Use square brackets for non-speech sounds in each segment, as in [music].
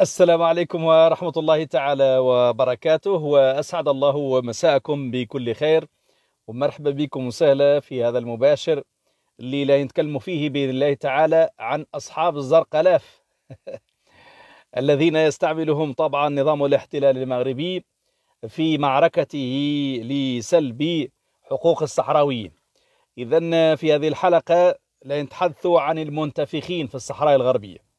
السلام عليكم ورحمة الله تعالى وبركاته وأسعد الله مساءكم بكل خير ومرحبا بكم وسهلا في هذا المباشر اللي لا نتكلم فيه بإذن الله تعالى عن أصحاب ألاف [laughs] الذين يستعملهم طبعا نظام الاحتلال المغربي في معركته لسلب حقوق الصحراويين إذا في هذه الحلقة لنتحدث عن المنتفخين في الصحراء الغربية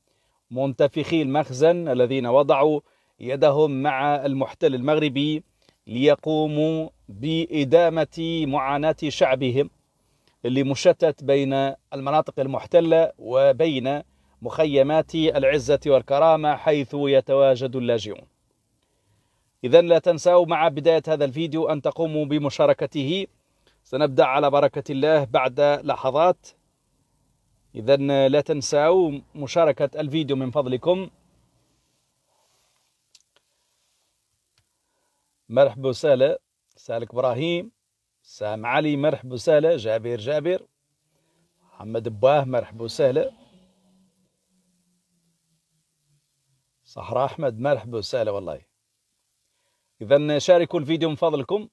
منتفخي المخزن الذين وضعوا يدهم مع المحتل المغربي ليقوموا بإدامة معاناة شعبهم اللي مشتت بين المناطق المحتلة وبين مخيمات العزة والكرامة حيث يتواجد اللاجئون إذا لا تنسوا مع بداية هذا الفيديو أن تقوموا بمشاركته سنبدأ على بركة الله بعد لحظات إذا لا تنسوا مشاركة الفيديو من فضلكم مرحبا وسهلا سالك إبراهيم سام علي مرحبا وسهلا جابر جابر محمد باه مرحبا وسهلا صحراء أحمد مرحبا وسهلا والله إذا شاركوا الفيديو من فضلكم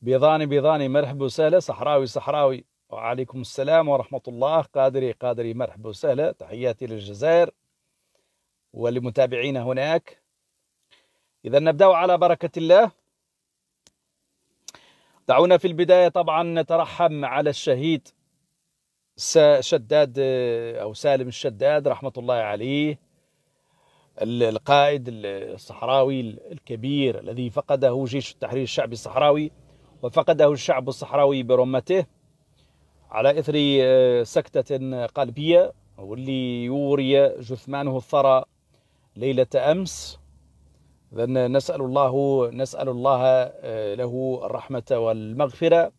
بيضاني بيضاني مرحبا وسهلا صحراوي صحراوي وعليكم السلام ورحمة الله قادري قادري مرحبا وسهلا تحياتي للجزائر ولمتابعينا هناك إذا نبدأ على بركة الله دعونا في البداية طبعا نترحم على الشهيد شداد أو سالم الشداد رحمة الله عليه القائد الصحراوي الكبير الذي فقده جيش التحرير الشعبي الصحراوي وفقده الشعب الصحراوي برمته على إثر آه، سكتة آه، قلبية واللي يوري جثمانه الثرى ليلة أمس إذن نسأل الله نسأل الله آه، له الرحمة والمغفرة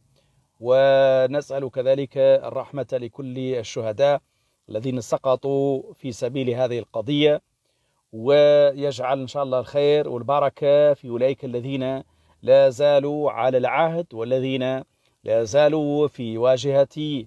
ونسأل كذلك الرحمة لكل الشهداء الذين سقطوا في سبيل هذه القضية ويجعل إن شاء الله الخير والبركة في أولئك الذين لا زالوا على العهد والذين لا زالوا في واجهة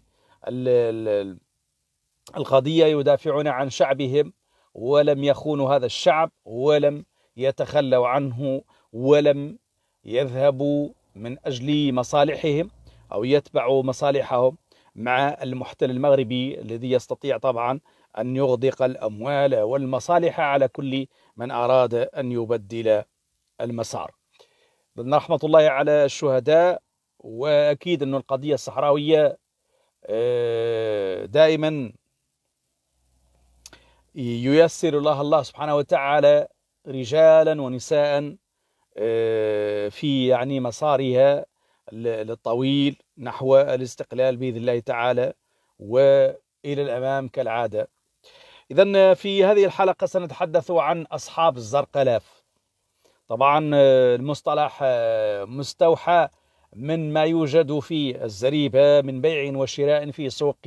القضية يدافعون عن شعبهم ولم يخونوا هذا الشعب ولم يتخلوا عنه ولم يذهبوا من أجل مصالحهم أو يتبعوا مصالحهم مع المحتل المغربي الذي يستطيع طبعا أن يغدق الأموال والمصالح على كل من أراد أن يبدل المسار رحمة الله على الشهداء واكيد انه القضيه الصحراويه آه، دائما ييسر الله الله سبحانه وتعالى رجالا ونساء آه، في يعني مسارها الطويل نحو الاستقلال باذن الله تعالى والى الامام كالعاده. اذا في هذه الحلقه سنتحدث عن اصحاب الزرقلاف. طبعا آه، المصطلح مستوحى من ما يوجد في الزريبة من بيع وشراء في سوق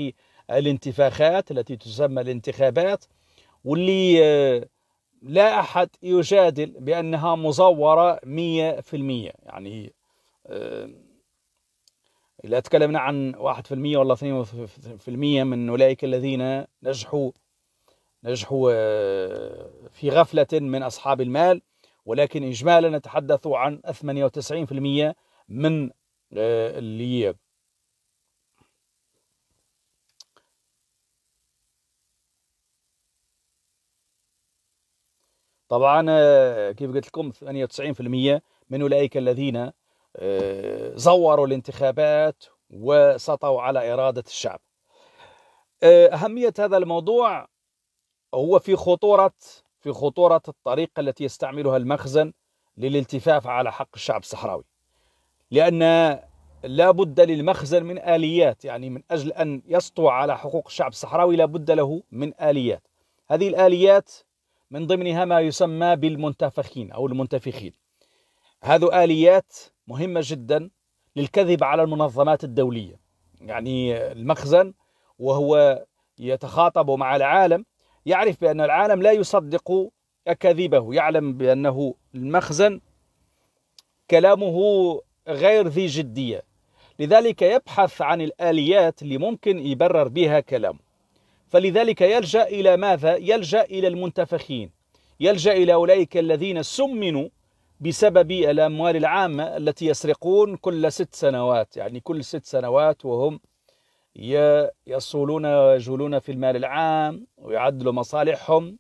الانتفاخات التي تسمى الانتخابات واللي آه، لا أحد يجادل بأنها مزورة 100% يعني لا آه، تكلمنا عن 1% ولا 2% من أولئك الذين نجحوا نجحوا آه، في غفلة من أصحاب المال ولكن إجمالا نتحدث عن 98% من آه، اللي طبعا آه، كيف قلت لكم 98% من اولئك الذين آه، زوروا الانتخابات وسطوا على اراده الشعب. اهميه هذا الموضوع هو في خطوره في خطوره الطريقه التي يستعملها المخزن للالتفاف على حق الشعب الصحراوي. لأن لا بد للمخزن من آليات يعني من أجل أن يسطو على حقوق الشعب الصحراوي لا بد له من آليات هذه الآليات من ضمنها ما يسمى بالمنتفخين أو المنتفخين هذه آليات مهمة جدا للكذب على المنظمات الدولية يعني المخزن وهو يتخاطب مع العالم يعرف بأن العالم لا يصدق أكاذيبه يعلم بأنه المخزن كلامه غير ذي جدية لذلك يبحث عن الآليات اللي ممكن يبرر بها كلامه فلذلك يلجأ إلى ماذا؟ يلجأ إلى المنتفخين يلجأ إلى أولئك الذين سمنوا بسبب الأموال العامة التي يسرقون كل ست سنوات يعني كل ست سنوات وهم يصولون ويجولون في المال العام ويعدلوا مصالحهم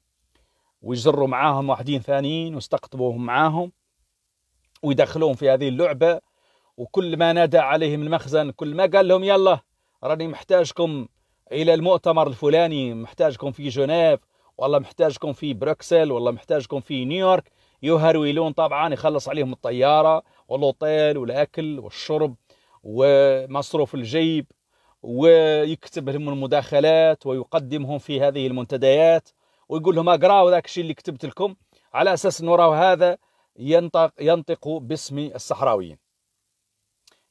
ويجروا معاهم واحدين ثانيين ويستقطبوهم معاهم ويدخلوهم في هذه اللعبة وكل ما نادى عليهم المخزن كل ما قال لهم يلا راني محتاجكم الى المؤتمر الفلاني محتاجكم في جنيف والله محتاجكم في بروكسل والله محتاجكم في نيويورك يهرولون طبعا يخلص عليهم الطياره والاوتيل والاكل والشرب ومصروف الجيب ويكتب لهم المداخلات ويقدمهم في هذه المنتديات ويقول لهم اقراوا ذاك الشيء اللي كتبت لكم على اساس انه هذا ينطق ينطق باسم الصحراويين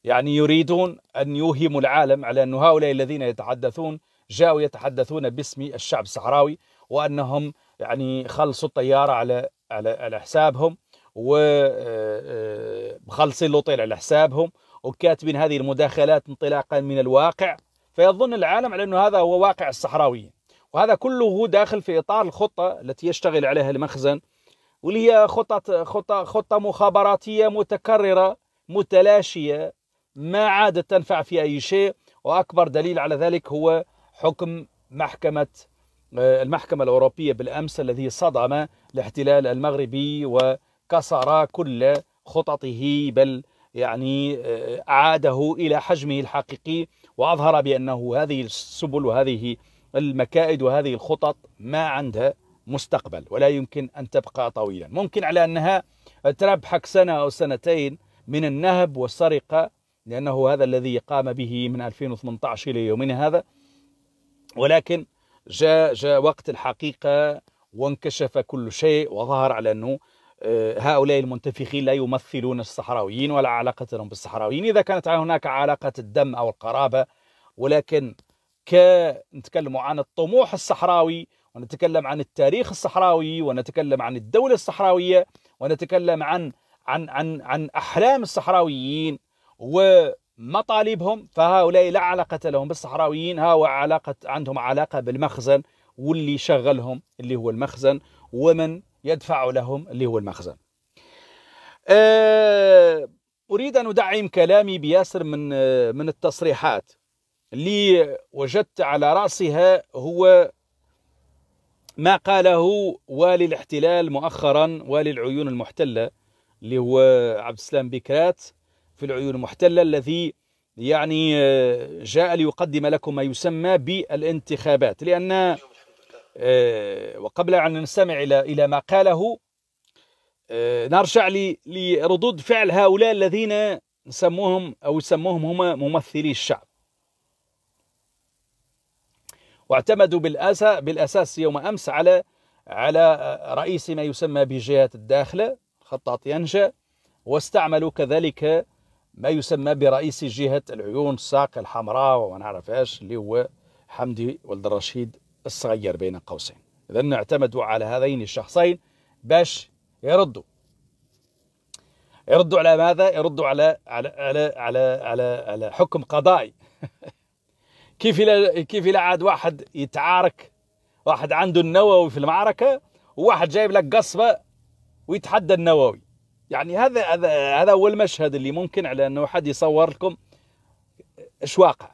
يعني يريدون أن يوهموا العالم على أن هؤلاء الذين يتحدثون جاءوا يتحدثون باسم الشعب الصحراوي وأنهم يعني خلصوا الطيارة على على على حسابهم آه، آه، مخلصين لوطيل على حسابهم وكاتبين هذه المداخلات انطلاقا من الواقع فيظن العالم على أنه هذا هو واقع الصحراويين وهذا كله داخل في إطار الخطة التي يشتغل عليها المخزن واللي هي خطة, خطة, خطة مخابراتية متكررة متلاشية ما عادت تنفع في أي شيء وأكبر دليل على ذلك هو حكم محكمة آه، المحكمة الأوروبية بالأمس الذي صدم الاحتلال المغربي وكسر كل خططه بل يعني أعاده آه، إلى حجمه الحقيقي وأظهر بأنه هذه السبل وهذه المكائد وهذه الخطط ما عندها مستقبل ولا يمكن أن تبقى طويلا ممكن على أنها تربحك سنة أو سنتين من النهب والسرقة لأنه هذا الذي قام به من 2018 إلى يومنا هذا ولكن جاء جاء وقت الحقيقة وانكشف كل شيء وظهر على أنه آه، هؤلاء المنتفخين لا يمثلون الصحراويين ولا علاقة لهم بالصحراويين إذا كانت هناك علاقة الدم أو القرابة ولكن نتكلم عن الطموح الصحراوي ونتكلم عن التاريخ الصحراوي ونتكلم عن الدولة الصحراوية ونتكلم عن عن عن عن أحلام الصحراويين ومطالبهم فهؤلاء لا علاقة لهم بالصحراويين ها وعلاقة عندهم علاقة بالمخزن واللي شغلهم اللي هو المخزن ومن يدفع لهم اللي هو المخزن آه، أريد أن أدعم كلامي بياسر من آه، من التصريحات اللي وجدت على رأسها هو ما قاله والي الاحتلال مؤخرا والي العيون المحتلة اللي هو عبد السلام بكرات في العيون المحتلة الذي يعني آه، جاء ليقدم لكم ما يسمى بالانتخابات لأن آه، وقبل أن نستمع إلى إلى ما قاله آه، نرجع لردود فعل هؤلاء الذين نسموهم أو يسموهم هم ممثلي الشعب واعتمدوا بالأساس, يوم أمس على على رئيس ما يسمى بجهة الداخلة خطاط ينجا واستعملوا كذلك ما يسمى برئيس جهة العيون الساق الحمراء وما نعرفهاش اللي هو حمدي ولد الرشيد الصغير بين قوسين إذا اعتمدوا على هذين الشخصين باش يردوا يردوا على ماذا؟ يردوا على على على على على, على حكم قضائي [laughs] كيف إلا كيف إلا عاد واحد يتعارك واحد عنده النووي في المعركة وواحد جايب لك قصبة ويتحدى النووي يعني هذا هذا هذا هو المشهد اللي ممكن على انه حد يصور لكم ايش واقع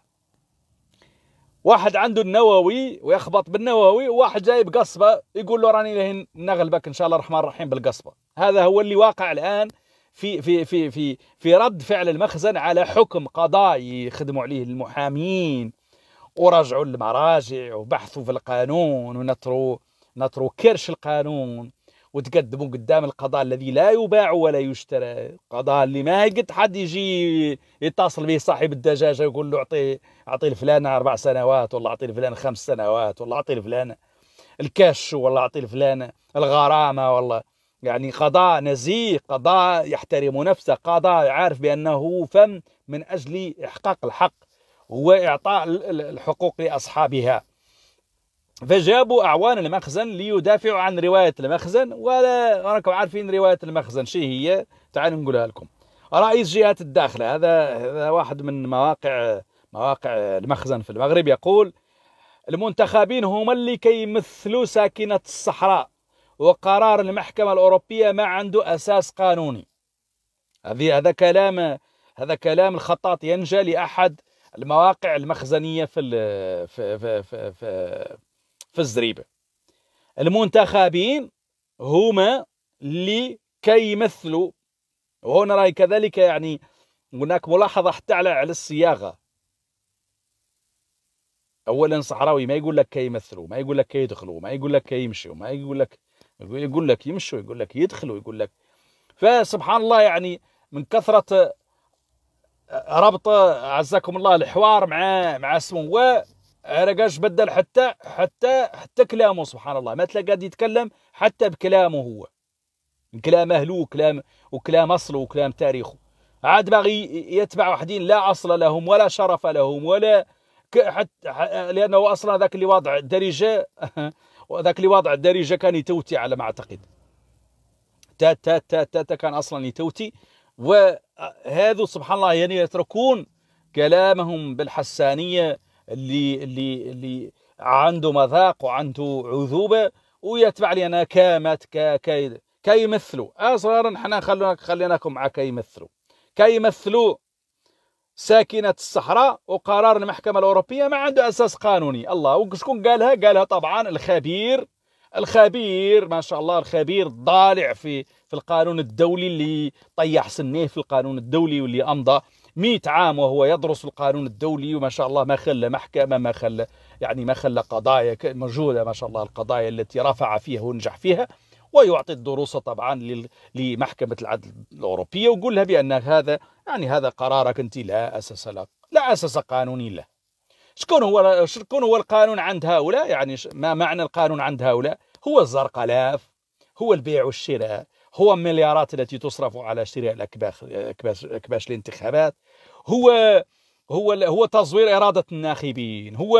واحد عنده النووي ويخبط بالنووي وواحد جايب قصبه يقول له راني لهن نغلبك ان شاء الله الرحمن الرحيم بالقصبه هذا هو اللي واقع الان في في في في في رد فعل المخزن على حكم قضائي خدموا عليه المحامين ورجعوا للمراجع وبحثوا في القانون ونطروا نطروا كرش القانون وتقدموا قدام القضاء الذي لا يباع ولا يشترى قضاء اللي ما قد حد يجي يتصل به صاحب الدجاجة يقول له أعطيه أعطي لفلان أربع سنوات ولا أعطي لفلان خمس سنوات ولا أعطي لفلان الكاش ولا أعطي لفلان الغرامة ولا يعني قضاء نزيه قضاء يحترم نفسه قضاء عارف بأنه فم من أجل إحقاق الحق هو إعطاء الحقوق لأصحابها فجابوا أعوان المخزن ليدافعوا عن رواية المخزن ولا راكم عارفين رواية المخزن شي هي تعالوا نقولها لكم رئيس جهة الداخلة هذا هذا واحد من مواقع مواقع المخزن في المغرب يقول المنتخبين هما اللي كيمثلوا ساكنة الصحراء وقرار المحكمة الأوروبية ما عنده أساس قانوني هذه هذا كلام هذا كلام الخطاط ينجى لأحد المواقع المخزنية في في في في, في في الزريبة المنتخبين هما اللي كيمثلوا وهنا راي كذلك يعني هناك ملاحظة حتى على الصياغة اولا صحراوي ما يقول لك كيمثلوا ما يقول لك كيدخلوا ما يقول لك كيمشوا ما يقول لك يقول لك يمشوا يقول لك يدخلوا يقول لك فسبحان الله يعني من كثرة ربط عزكم الله الحوار مع مع سمو رجاش بدل حتى حتى حتى كلامه سبحان الله ما تلقى قاعد يتكلم حتى بكلامه هو كلام أهله وكلام وكلام أصله وكلام تاريخه عاد باغي يتبع واحدين لا أصل لهم ولا شرف لهم ولا حتى لأنه أصلا ذاك اللي واضع الدرجة [laughs] وذاك اللي واضع الدرجة كان يتوتي على ما أعتقد تا تا تا تا, تا كان أصلا يتوتي وهذا سبحان الله يعني يتركون كلامهم بالحسانية اللي اللي اللي عنده مذاق وعنده عذوبه ويتبع لي انا كا كي كيمثلوا اصغر حنا خلونا خليناكم مع كيمثلوا كيمثلوا ساكنة الصحراء وقرار المحكمة الأوروبية ما عنده أساس قانوني الله وشكون قالها قالها طبعا الخبير الخبير ما شاء الله الخبير ضالع في في القانون الدولي اللي طيح سنيه في القانون الدولي واللي أمضى مئة عام وهو يدرس القانون الدولي وما شاء الله ما خلى محكمة ما خلى يعني ما خلى قضايا موجودة ما شاء الله القضايا التي رفع فيها ونجح فيها ويعطي الدروس طبعا لمحكمة العدل الأوروبية ويقول لها بأن هذا يعني هذا قرارك أنت لا أساس له لا أساس قانوني له شكون هو شكون هو القانون عند هؤلاء يعني ما معنى القانون عند هؤلاء هو الزرقلاف هو البيع والشراء هو المليارات التي تصرف على شراء الأكباخ أكباش الانتخابات هو هو هو تزوير إرادة الناخبين هو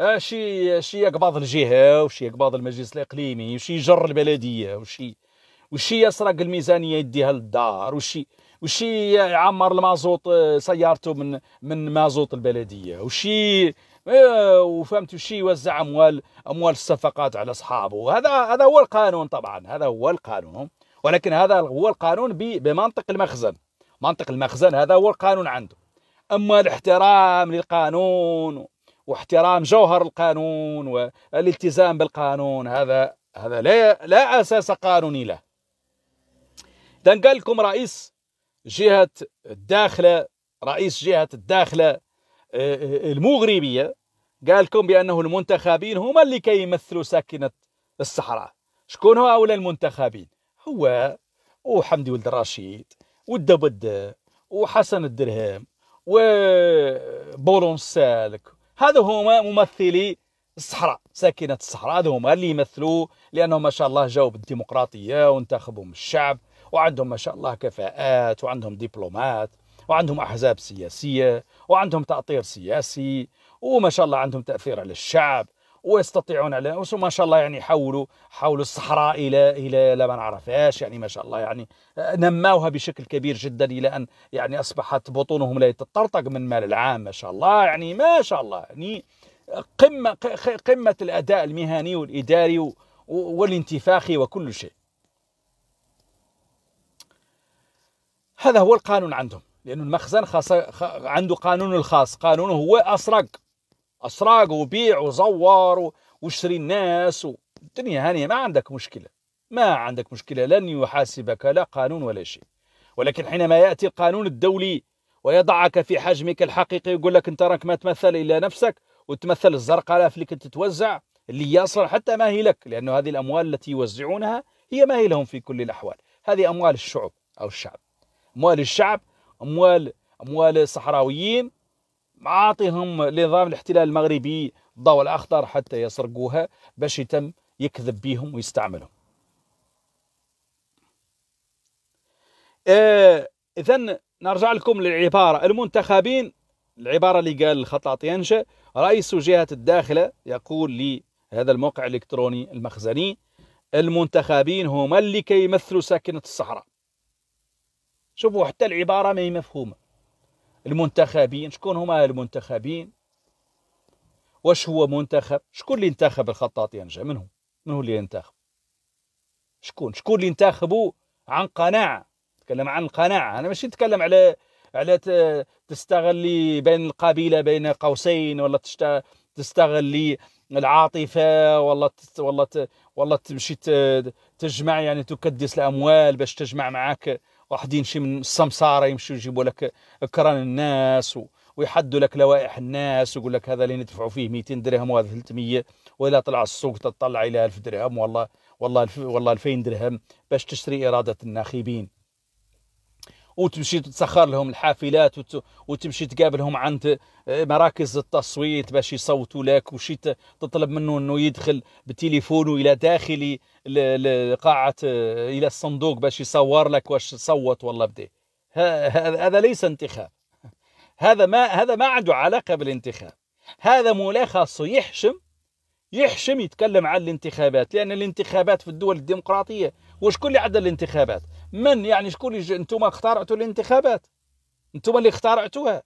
آه، شي شي يقبض الجهة وشي يقبض المجلس الإقليمي وشي يجر البلدية وشي وشي يسرق الميزانية يديها للدار وشي وشي يعمر المازوط آه، سيارته من من مازوط البلديه وشي آه، وفهمت وشي يوزع اموال اموال الصفقات على اصحابه هذا هذا هو القانون طبعا هذا هو القانون ولكن هذا هو القانون بمنطق المخزن منطق المخزن هذا هو القانون عنده أما الاحترام للقانون واحترام جوهر القانون والالتزام بالقانون هذا هذا لا لا اساس قانوني له اذا قال لكم رئيس جهه الداخله رئيس جهه الداخله آه، آه، المغربيه قال لكم بانه المنتخبين هما اللي كيمثلوا ساكنه الصحراء شكون هؤلاء المنتخبين هو وحمدي ولد رشيد والدبدة وحسن الدرهم وبولون السالك هذا هما ممثلي الصحراء ساكنة الصحراء هذا هما اللي يمثلوا لأنهم ما شاء الله جاوا بالديمقراطية وانتخبوا من الشعب وعندهم ما شاء الله كفاءات وعندهم دبلومات وعندهم أحزاب سياسية وعندهم تأطير سياسي وما شاء الله عندهم تأثير على الشعب ويستطيعون على ما شاء الله يعني حولوا حولوا الصحراء الى الى لا ما نعرفهاش يعني ما شاء الله يعني آه، نموها بشكل كبير جدا الى ان يعني اصبحت بطونهم لا تطرطق من المال العام ما شاء الله يعني ما شاء الله يعني قمه قمه الاداء المهني والاداري والانتفاخي وكل شيء. هذا هو القانون عندهم لأن المخزن خاص عنده قانون الخاص قانونه هو أسرق اسراق وبيع وزور وشري الناس الدنيا هانيه ما عندك مشكله ما عندك مشكله لن يحاسبك لا قانون ولا شيء ولكن حينما ياتي القانون الدولي ويضعك في حجمك الحقيقي يقول لك انت راك ما تمثل الا نفسك وتمثل الزرقاء اللي كنت تتوزع اللي يصل حتى ما هي لك لأن هذه الأموال التي يوزعونها هي ما هي لهم في كل الأحوال هذه أموال الشعب أو الشعب أموال الشعب أموال أموال الصحراويين معاطيهم لنظام الاحتلال المغربي الضوء الأخضر حتى يسرقوها باش يتم يكذب بيهم ويستعملهم آه إذا نرجع لكم للعبارة المنتخبين العبارة اللي قال الخطاط ينشأ رئيس جهة الداخلة يقول لهذا الموقع الإلكتروني المخزني المنتخبين هما اللي كيمثلوا ساكنة الصحراء شوفوا حتى العبارة ما هي مفهومة المنتخبين شكون هما المنتخبين واش هو منتخب شكون اللي انتخب الخطاطي ينجا منهم من هو اللي ينتخب شكون شكون اللي انتخبوا عن قناعه نتكلم عن القناعه انا ماشي نتكلم على على تستغلي بين القبيله بين قوسين ولا تستغلي العاطفه ولا ولا ولا تمشي تجمع يعني تكدس الاموال باش تجمع معاك واحد يمشي من السمساره يمشيو يجيبوا لك كران الناس و... ويحدوا لك لوائح الناس ويقول لك هذا اللي ندفعوا فيه 200 درهم وهذا 300 ولا طلع السوق تطلع الى 1000 درهم والله والله والله 2000 درهم باش تشتري اراده الناخبين وتمشي تسخر لهم الحافلات وتمشي تقابلهم عند آه، مراكز التصويت باش يصوتوا لك وشي تطلب منه انه يدخل بتليفونه الى داخل قاعه آه، الى الصندوق باش يصور لك واش صوت والله بدي هذا ليس انتخاب هذا ما هذا ما عنده علاقه بالانتخاب هذا ملخص يحشم يحشم يتكلم عن الانتخابات لان الانتخابات في الدول الديمقراطيه وشكون اللي عدى الانتخابات من يعني شكون اللي انتم اخترعتوا الانتخابات انتم اللي اخترعتوها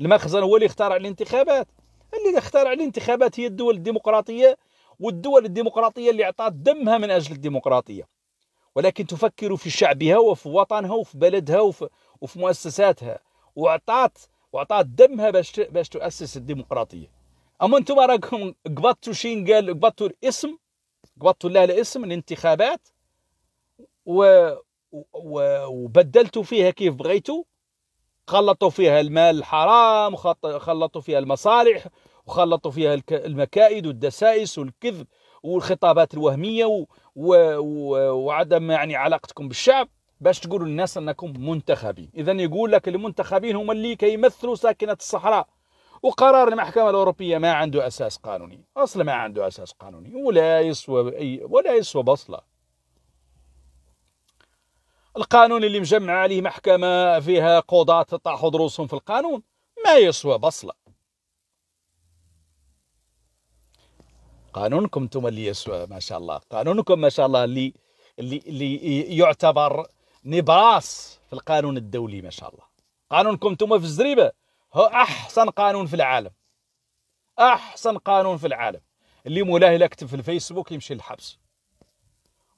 المخزن هو اللي اخترع الانتخابات اللي اخترع الانتخابات هي الدول الديمقراطيه والدول الديمقراطيه اللي اعطت دمها من اجل الديمقراطيه ولكن تفكر في شعبها وفي وطنها وفي بلدها وفي, وفي مؤسساتها واعطات واعطات دمها باش باش تؤسس الديمقراطيه اما انتم راكم قبضتوا شين قال قبضتوا الاسم قبضتوا لها الاسم الانتخابات و... و... وبدلت فيها كيف بغيتوا خلطوا فيها المال الحرام خلطوا فيها المصالح وخلطوا فيها المكائد والدسائس والكذب والخطابات الوهميه و... و... وعدم يعني علاقتكم بالشعب باش تقولوا للناس انكم منتخبين اذا يقول لك المنتخبين هم اللي كيمثلوا ساكنه الصحراء وقرار المحكمة الأوروبية ما عنده أساس قانوني أصلا ما عنده أساس قانوني ولا يسوى أي ولا يسوى بصلة القانون اللي مجمع عليه محكمة فيها قضاة طاحوا دروسهم في القانون ما يسوى بصلة قانونكم انتم اللي يسوى ما شاء الله قانونكم ما شاء الله اللي اللي, اللي يعتبر نبراس في القانون الدولي ما شاء الله قانونكم انتم في الزريبة هو أحسن قانون في العالم أحسن قانون في العالم اللي مولاه يكتب في الفيسبوك يمشي للحبس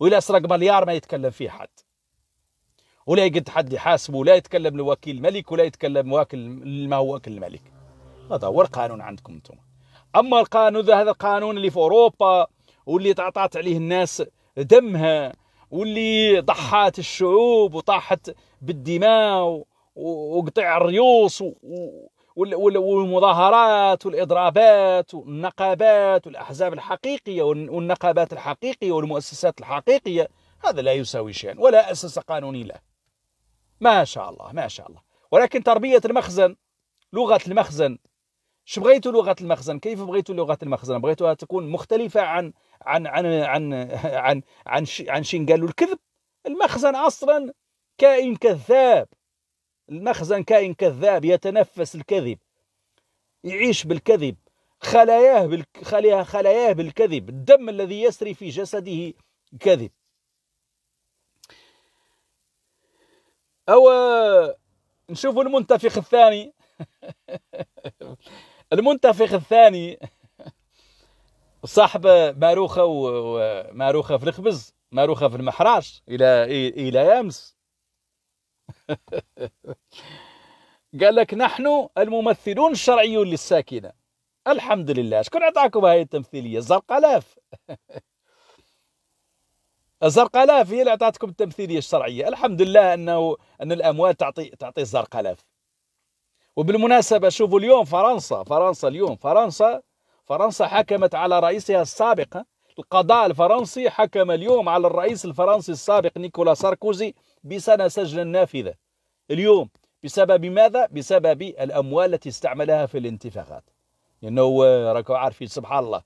وإلا سرق مليار ما يتكلم فيه حد ولا يقد حد يحاسبه ولا يتكلم لوكيل الملك ولا يتكلم واكل ما هو واكل الملك هذا هو القانون عندكم انتم اما القانون هذا القانون اللي في اوروبا واللي تعطات عليه الناس دمها واللي ضحات الشعوب وطاحت بالدماء وقطع الريوس والمظاهرات والإضرابات والنقابات والأحزاب الحقيقية والنقابات الحقيقية والمؤسسات الحقيقية هذا لا يساوي شيئا ولا اسس قانوني له ما شاء الله ما شاء الله ولكن تربية المخزن لغة المخزن شو بغيتوا لغة المخزن كيف بغيتوا لغة المخزن بغيتوها تكون مختلفة عن عن عن عن عن عن, عن شين قالوا الكذب المخزن أصلا كائن كذاب المخزن كائن كذاب يتنفس الكذب يعيش بالكذب خلاياه بالك... خلاياه بالكذب الدم الذي يسري في جسده كذب أو نشوفوا المنتفخ الثاني [laughs] المنتفخ الثاني صاحب ماروخة وماروخة في الخبز ماروخة في المحراش إلى إلى أمس [laughs] قال لك نحن الممثلون الشرعيون للساكنة الحمد لله شكون عطاكم هاي التمثيلية الاف [laughs] الزرقالاف هي اللي عطاتكم التمثيليه الشرعيه الحمد لله انه ان الاموال تعطي تعطي الزرقالاف وبالمناسبه شوفوا اليوم فرنسا فرنسا اليوم فرنسا فرنسا حكمت على رئيسها السابق القضاء الفرنسي حكم اليوم على الرئيس الفرنسي السابق نيكولا ساركوزي بسنه سجن النافذه اليوم بسبب ماذا؟ بسبب الاموال التي استعملها في الانتفاخات لانه يعني راكم عارفين سبحان الله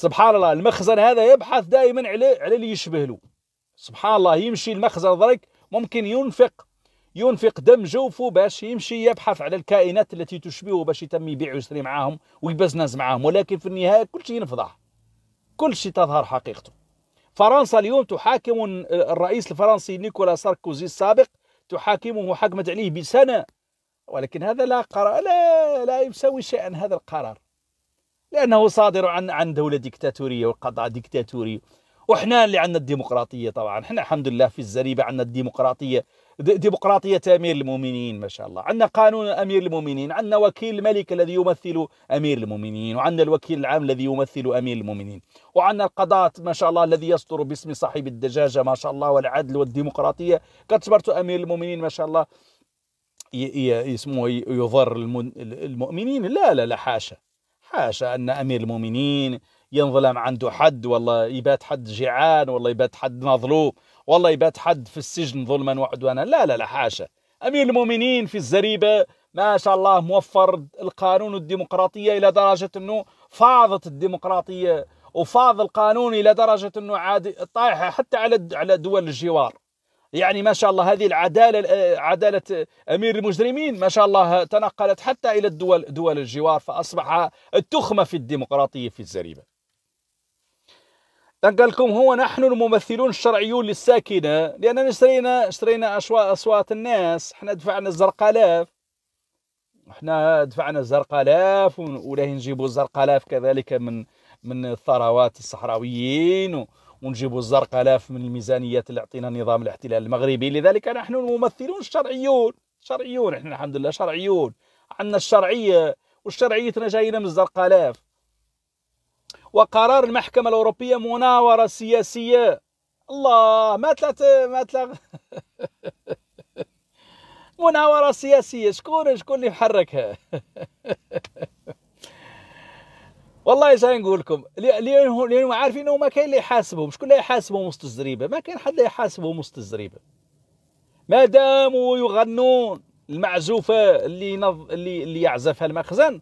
سبحان الله المخزن هذا يبحث دائما على على اللي يشبه له سبحان الله يمشي المخزن ذلك ممكن ينفق ينفق دم جوفه باش يمشي يبحث على الكائنات التي تشبهه باش يتم يبيع ويشتري معاهم ويبزنز معاهم ولكن في النهايه كل شيء ينفضح كل شيء تظهر حقيقته فرنسا اليوم تحاكم آه، الرئيس الفرنسي نيكولا ساركوزي السابق تحاكمه حكمت عليه بسنه ولكن هذا لا قرار لا لا يساوي شيئا هذا القرار لانه صادر عن عن دوله ديكتاتوريه وقطع ديكتاتوري وحنا اللي عندنا الديمقراطيه طبعا حنا الحمد لله في الزريبه عندنا الديمقراطيه ديمقراطية أمير المؤمنين ما شاء الله عندنا قانون أمير المؤمنين عندنا وكيل الملك الذي يمثل أمير المؤمنين وعندنا الوكيل العام الذي يمثل أمير المؤمنين وعندنا القضاة ما شاء الله الذي يصدر باسم صاحب الدجاجة ما شاء الله والعدل والديمقراطية كتبرت أمير المؤمنين ما شاء الله اسمه يضر المؤمنين لا لا لا حاشا حاشا أن أمير المؤمنين ينظلم عنده حد والله يبات حد جيعان والله يبات حد مظلوم والله يبات حد في السجن ظلما وعدوانا لا لا لا حاشا أمير المؤمنين في الزريبة ما شاء الله موفر القانون الديمقراطية إلى درجة أنه فاضت الديمقراطية وفاض القانون إلى درجة أنه عاد طايحة حتى على على دول الجوار يعني ما شاء الله هذه العدالة عدالة أمير المجرمين ما شاء الله تنقلت حتى إلى الدول دول الجوار فأصبح التخمة في الديمقراطية في الزريبة قال لكم هو نحن الممثلون الشرعيون للساكنة لأننا اشترينا اشترينا أصوات الناس احنا دفعنا الزرقالاف احنا دفعنا الزرقالاف ولا نجيبوا الزرقالاف كذلك من من الثروات الصحراويين و ونجيب الاف من الميزانيات اللي عطينا نظام الاحتلال المغربي لذلك نحن الممثلون الشرعيون شرعيون احنا الحمد لله شرعيون عندنا الشرعيه والشرعيتنا جاينا من الاف وقرار المحكمه الاوروبيه مناوره سياسيه الله ما تلات ما تلات [laughs] مناوره سياسيه شكون شكون اللي محركها [laughs] والله اش نقول لكم لانهم لانهم عارفين انه ما كاين اللي يحاسبهم شكون اللي يحاسبهم وسط الزريبه ما كاين حد اللي يحاسبهم وسط الزريبه ما داموا يغنون المعزوفه اللي نظ... اللي اللي يعزفها المخزن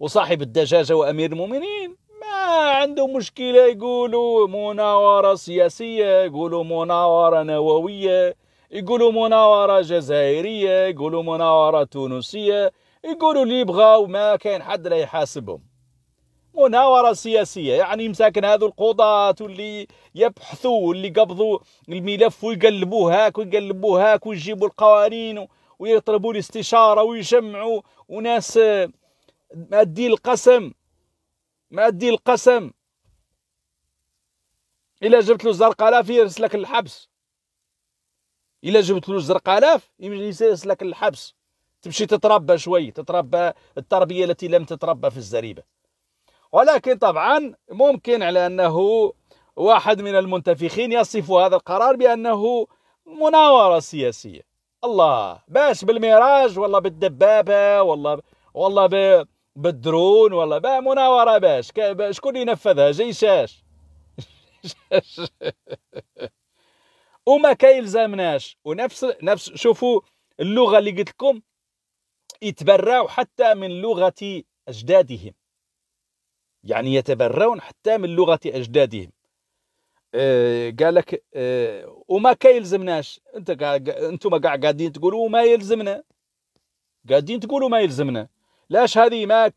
وصاحب الدجاجه وامير المؤمنين ما عنده مشكله يقولوا مناوره سياسيه يقولوا مناوره نوويه يقولوا مناوره جزائريه يقولوا مناوره تونسيه يقولوا اللي يبغاو ما كاين حد لا يحاسبهم مناورة سياسية يعني مساكن هذو القضاة اللي يبحثوا اللي قبضوا الملف ويقلبوه هاك ويقلبوه هاك ويجيبوا القوانين ويطلبوا الاستشارة ويجمعوا وناس مادي القسم مادي القسم إلا جبت له الزرقالاف الاف يرسلك الحبس إلا جبت له الزرقالاف الاف يرسلك الحبس تمشي تتربى شوي تتربى التربية التي لم تتربى في الزريبة ولكن طبعا ممكن على أنه واحد من المنتفخين يصف هذا القرار بأنه مناورة سياسية الله باش بالميراج ولا بالدبابة ولا والله ب... بالدرون ولا با مناورة باش شكون اللي ينفذها جيشاش [laughs] وما كيلزمناش ونفس نفس شوفوا اللغة اللي قلت لكم يتبرعوا حتى من لغة أجدادهم يعني يتبرون حتى من لغة أجدادهم آه، قال لك آه، وما كيلزمناش انت انتم كاع قاعدين تقولوا ما يلزمنا قاعدين تقولوا ما يلزمنا لاش هذه ما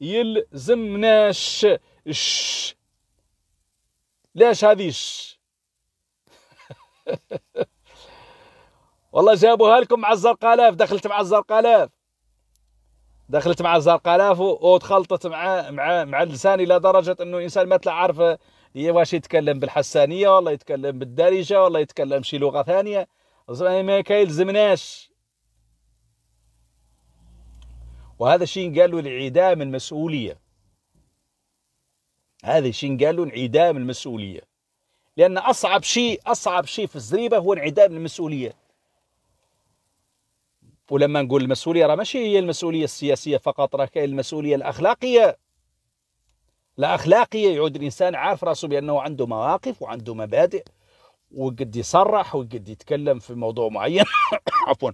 كيلزمناش ش لاش هذه ش [laughs] والله جابوها لكم مع الزرقالاف دخلت مع الزرقالاف دخلت مع لافو وتخلطت مع مع مع اللسان الى درجه انه الانسان ما تلا عارف واش يتكلم بالحسانيه ولا يتكلم بالدارجه ولا يتكلم شي لغه ثانيه ما كيلزمناش وهذا الشيء قالوا انعدام المسؤوليه هذا الشيء قالوا انعدام المسؤوليه لان اصعب شيء اصعب شيء في الزريبه هو انعدام المسؤوليه ولما نقول المسؤوليه راه ماشي هي المسؤوليه السياسيه فقط راه كاين المسؤوليه الاخلاقيه الاخلاقيه يعود الانسان عارف راسه بانه عنده مواقف وعنده مبادئ وقد يصرح وقد يتكلم في موضوع معين [coughs] عفوا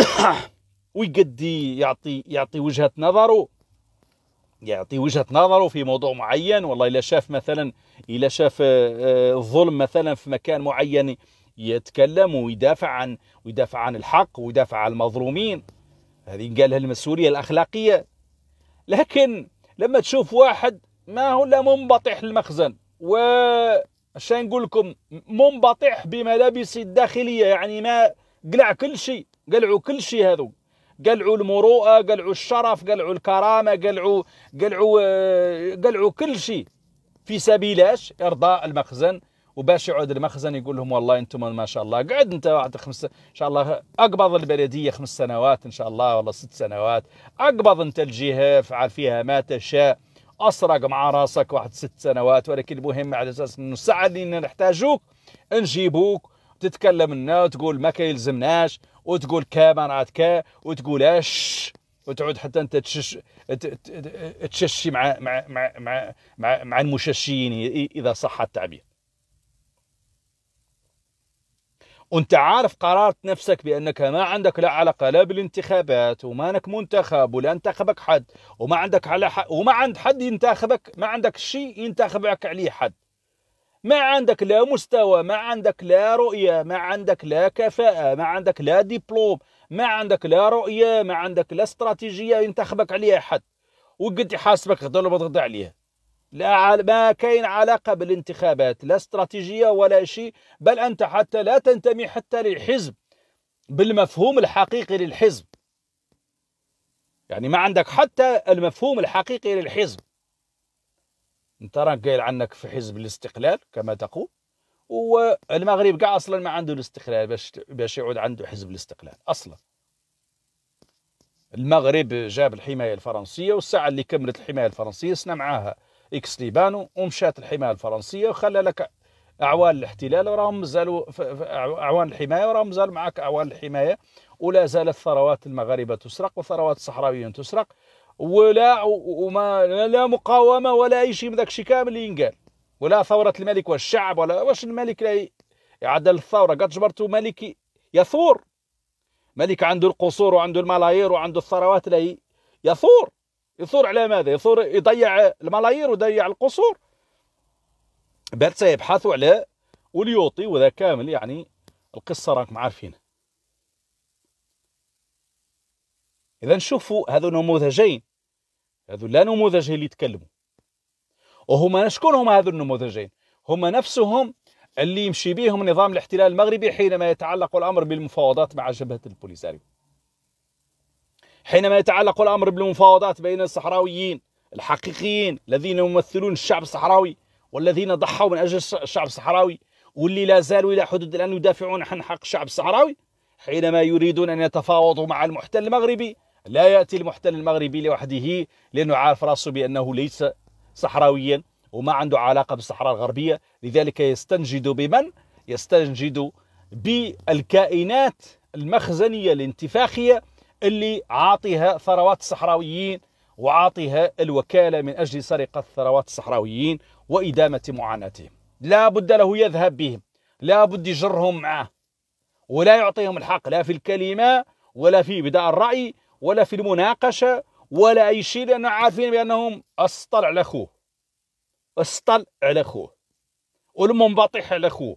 [coughs] وقد يعطي يعطي وجهه نظره يعطي وجهه نظره في موضوع معين والله الا شاف مثلا الا شاف الظلم آه، آه، مثلا في مكان معين يتكلم ويدافع عن ويدافع عن الحق ويدافع عن المظلومين هذه قالها المسؤوليه الاخلاقيه لكن لما تشوف واحد ما هو الا منبطح المخزن و عشان نقول لكم منبطح بملابسه الداخليه يعني ما قلع كل شيء قلعوا كل شيء هذو قلعوا المروءه قلعوا الشرف قلعوا الكرامه قلعوا قلعوا آه، قلعوا كل شيء في سبيل ارضاء المخزن وباش يعود المخزن يقول لهم والله انتم ما شاء الله قعد انت واحد خمس ان شاء الله اقبض البلديه خمس سنوات ان شاء الله والله ست سنوات اقبض انت الجهه افعل فيها ما تشاء اسرق مع راسك واحد ست سنوات ولكن المهم على اساس انه الساعه اللي نحتاجوك نجيبوك تتكلم لنا وتقول ما كيلزمناش وتقول كا ما عاد كا وتقول اش وتعود حتى انت تشش تششي مع مع مع مع مع, مع المششيين اذا صح التعبير وانت عارف قررت نفسك بانك ما عندك لا علاقه لا بالانتخابات وما انك منتخب ولا انتخبك حد وما عندك على حد وما عند حد ينتخبك ما عندك شيء ينتخبك عليه حد ما عندك لا مستوى ما عندك لا رؤية ما عندك لا كفاءة ما عندك لا دبلوم ما عندك لا رؤية ما عندك لا استراتيجية ينتخبك عليها حد وقد يحاسبك غدا ولا بتغدى عليها لا ما كاين علاقه بالانتخابات لا استراتيجيه ولا شيء بل انت حتى لا تنتمي حتى للحزب بالمفهوم الحقيقي للحزب يعني ما عندك حتى المفهوم الحقيقي للحزب انت راك قايل عنك في حزب الاستقلال كما تقول والمغرب كاع اصلا ما عنده الاستقلال باش باش يعود عنده حزب الاستقلال اصلا المغرب جاب الحمايه الفرنسيه والساعه اللي كملت الحمايه الفرنسيه سنا معاها اكس ليبانو ومشات الحمايه الفرنسيه وخلى لك اعوان الاحتلال وراهم مازالوا اعوان الحمايه وراهم مازال معك اعوان الحمايه ولا زالت ثروات المغاربه تسرق وثروات الصحراويين تسرق ولا وما لا مقاومه ولا اي شيء من ذاك الشيء كامل اللي ينقال ولا ثوره الملك والشعب ولا واش الملك لا يعدل الثوره قد جبرته ملك يثور ملك عنده القصور وعنده الملايير وعنده الثروات لا يثور يثور على ماذا يثور يضيع الملايير ويضيع القصور بل يبحثوا على أوليوطي وذا كامل يعني القصة راكم عارفينها إذا شوفوا هذو نموذجين هذو لا نموذجين اللي يتكلموا وهما شكون هما هذو النموذجين هما نفسهم اللي يمشي بهم نظام الاحتلال المغربي حينما يتعلق الأمر بالمفاوضات مع جبهة البوليساريو حينما يتعلق الأمر بالمفاوضات بين الصحراويين الحقيقيين الذين يمثلون الشعب الصحراوي والذين ضحوا من أجل الشعب الصحراوي واللي لا زالوا إلى حدود الآن يدافعون عن حق الشعب الصحراوي حينما يريدون أن يتفاوضوا مع المحتل المغربي لا يأتي المحتل المغربي لوحده لأنه عارف راسه بأنه ليس صحراويا وما عنده علاقة بالصحراء الغربية لذلك يستنجد بمن؟ يستنجد بالكائنات المخزنية الانتفاخية اللي عاطيها ثروات الصحراويين وعاطيها الوكالة من أجل سرقة ثروات الصحراويين وإدامة معاناتهم لا بد له يذهب بهم لا بد يجرهم معه ولا يعطيهم الحق لا في الكلمة ولا في بداء الرأي ولا في المناقشة ولا أي شيء لان عارفين بأنهم أسطل على أخوه أسطل على أخوه والمنبطح على أخوه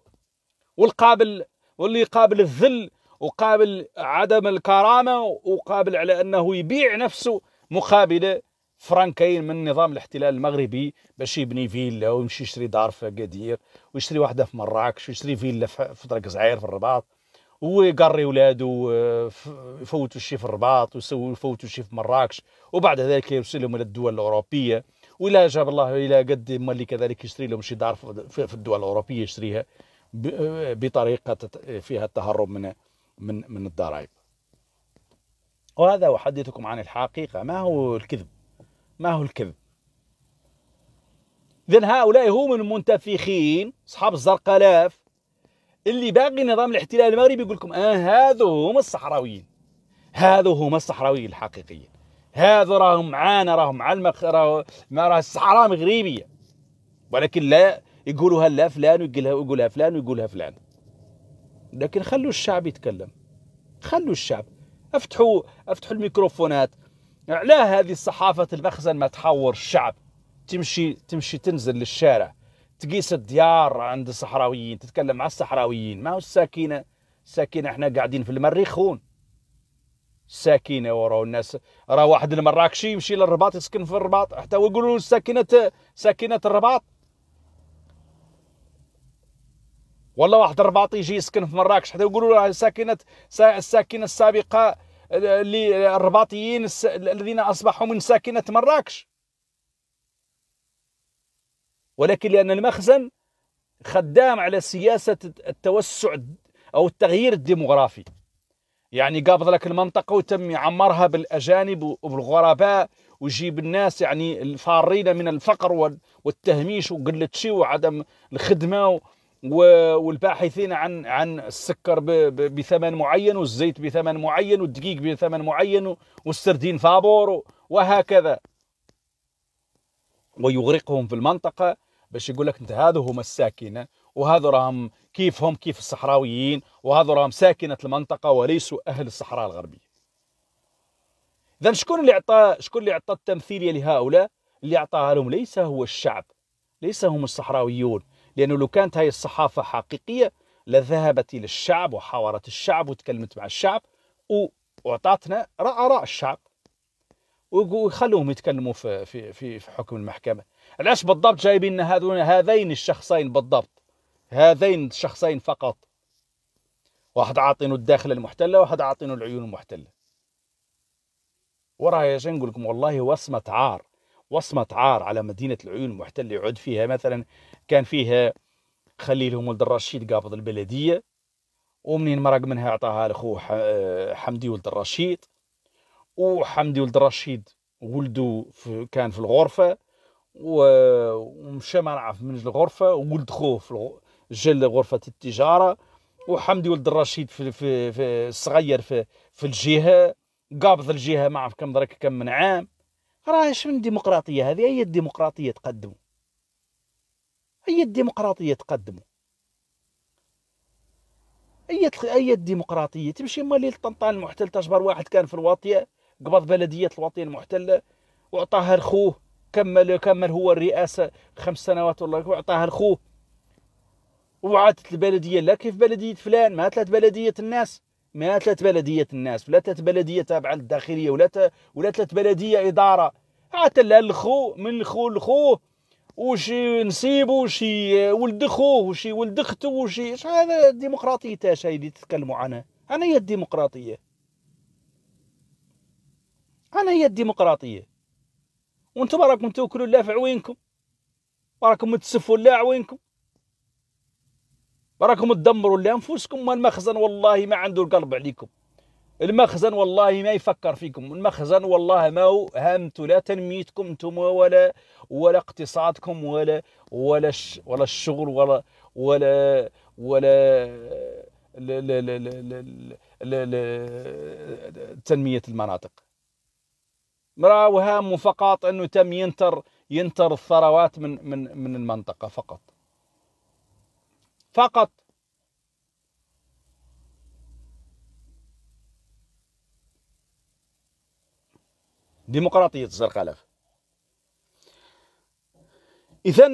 والقابل واللي قابل الذل وقابل عدم الكرامه وقابل على انه يبيع نفسه مقابل فرانكين من نظام الاحتلال المغربي باش يبني فيلا ويمشي يشري دار في قدير ويشري واحده في مراكش ويشتري فيلا في طريق زعير في الرباط ويقري ولادو آه، يفوتوا شي في الرباط ويسووا يفوتوا شي في مراكش وبعد ذلك يرسلهم الى الدول الاوروبيه ولا جاب الله الى قد مالي كذلك يشتري لهم شي دار في الدول الاوروبيه يشتريها آه، بطريقه فيها التهرب من من من الضرائب وهذا أحدثكم عن الحقيقة ما هو الكذب ما هو الكذب إذا هؤلاء هم المنتفخين أصحاب الزرقلاف اللي باقي نظام الاحتلال المغربي يقول لكم آه هذو هم الصحراويين هذو هم الصحراويين الحقيقيين هذو راهم معانا راهم مع المخ... راه ما راه الصحراء مغربية ولكن لا يقولوها لا فلان ويقولها ويقولها فلان ويقولها فلان لكن خلوا الشعب يتكلم خلوا الشعب افتحوا افتحوا الميكروفونات علاه هذه الصحافة المخزن ما تحور الشعب تمشي تمشي تنزل للشارع تقيس الديار عند الصحراويين تتكلم مع الصحراويين ما هو الساكنة الساكنة احنا قاعدين في المريخون الساكنة وراو الناس راه واحد المراكشي يمشي للرباط يسكن في الرباط حتى يقولوا ساكنة ساكنة الرباط والله واحد الرباطي يجي يسكن في مراكش حتى يقولوا له ساكنه الساكنه السابقه للرباطيين الذين اصبحوا من ساكنه مراكش ولكن لان المخزن خدام على سياسه التوسع او التغيير الديموغرافي يعني قابض لك المنطقه وتم يعمرها بالاجانب وبالغرباء ويجيب الناس يعني الفارين من الفقر والتهميش وقله شيء وعدم الخدمه والباحثين عن عن السكر بثمن معين والزيت بثمن معين والدقيق بثمن معين والسردين فابور وهكذا ويغرقهم في المنطقه باش يقول لك انت هذو هما الساكنه وهذو راهم كيفهم كيف الصحراويين وهذو راهم ساكنه المنطقه وليسوا اهل الصحراء الغربيه اذا شكون اللي اعطى شكون اللي اعطى التمثيليه لهؤلاء اللي اعطاها لهم ليس هو الشعب ليس هم الصحراويون لأنه لو كانت هاي الصحافة حقيقية لذهبت إلى الشعب وحاورت الشعب وتكلمت مع الشعب وأعطتنا آراء الشعب ويخلوهم يتكلموا في في في حكم المحكمه علاش بالضبط جايبين هذين هذين الشخصين بالضبط هذين الشخصين فقط واحد عاطينه الداخل المحتله واحد عاطينه العيون المحتله وراها يا نقول لكم والله وصمه عار وصمه عار على مدينه العيون المحتله يعود فيها مثلا كان فيه خليلهم ولد الرشيد قابض البلديه ومنين مرق منها عطاها لخوه حمدي ولد الرشيد وحمدي ولد الرشيد ولده كان في الغرفه ومشى ما نعرف من الغرفه وولد خوه في جل غرفه التجاره وحمدي ولد الرشيد في في في الصغير في في الجهه قابض الجهه ما عرف كم درك كم من عام راه شنو من ديمقراطيه هذه اي ديمقراطيه تقدم هي الديمقراطيه تقدموا أي أي الديمقراطيه تمشي مالي للطنطان المحتل تجبر واحد كان في الواطية قبض بلديه الواطية المحتله وعطاها لخوه كمل كمل هو الرئاسه خمس سنوات ولا وأعطاها لخوه وعادت البلديه لا كيف بلديه فلان ما تلات بلديه الناس ما تلات بلديه الناس ولا تلات بلديه تابعه للداخليه ولا ولا تلات بلديه اداره عاد لا الخو من الخو لخوه وش نسيبو وش ولد خوه وش ولد اخته وش هذا الديمقراطية تاش هاي اللي تتكلموا عنها انا هي الديمقراطية انا هي الديمقراطية وانتم راكم تاكلوا الله في عوينكم راكم تسفوا الله عوينكم راكم تدمروا لانفسكم المخزن والله ما عنده القلب عليكم المخزن والله ما يفكر فيكم المخزن والله ما هو هامته لا تنميتكم انتم ولا ولا اقتصادكم ولا ولا ولا الشغل ولا ولا ولا تنميه المناطق راهو هامه فقط انه تم ينتر ينتر الثروات من من من المنطقه فقط فقط ديمقراطية الزرقالاف إذا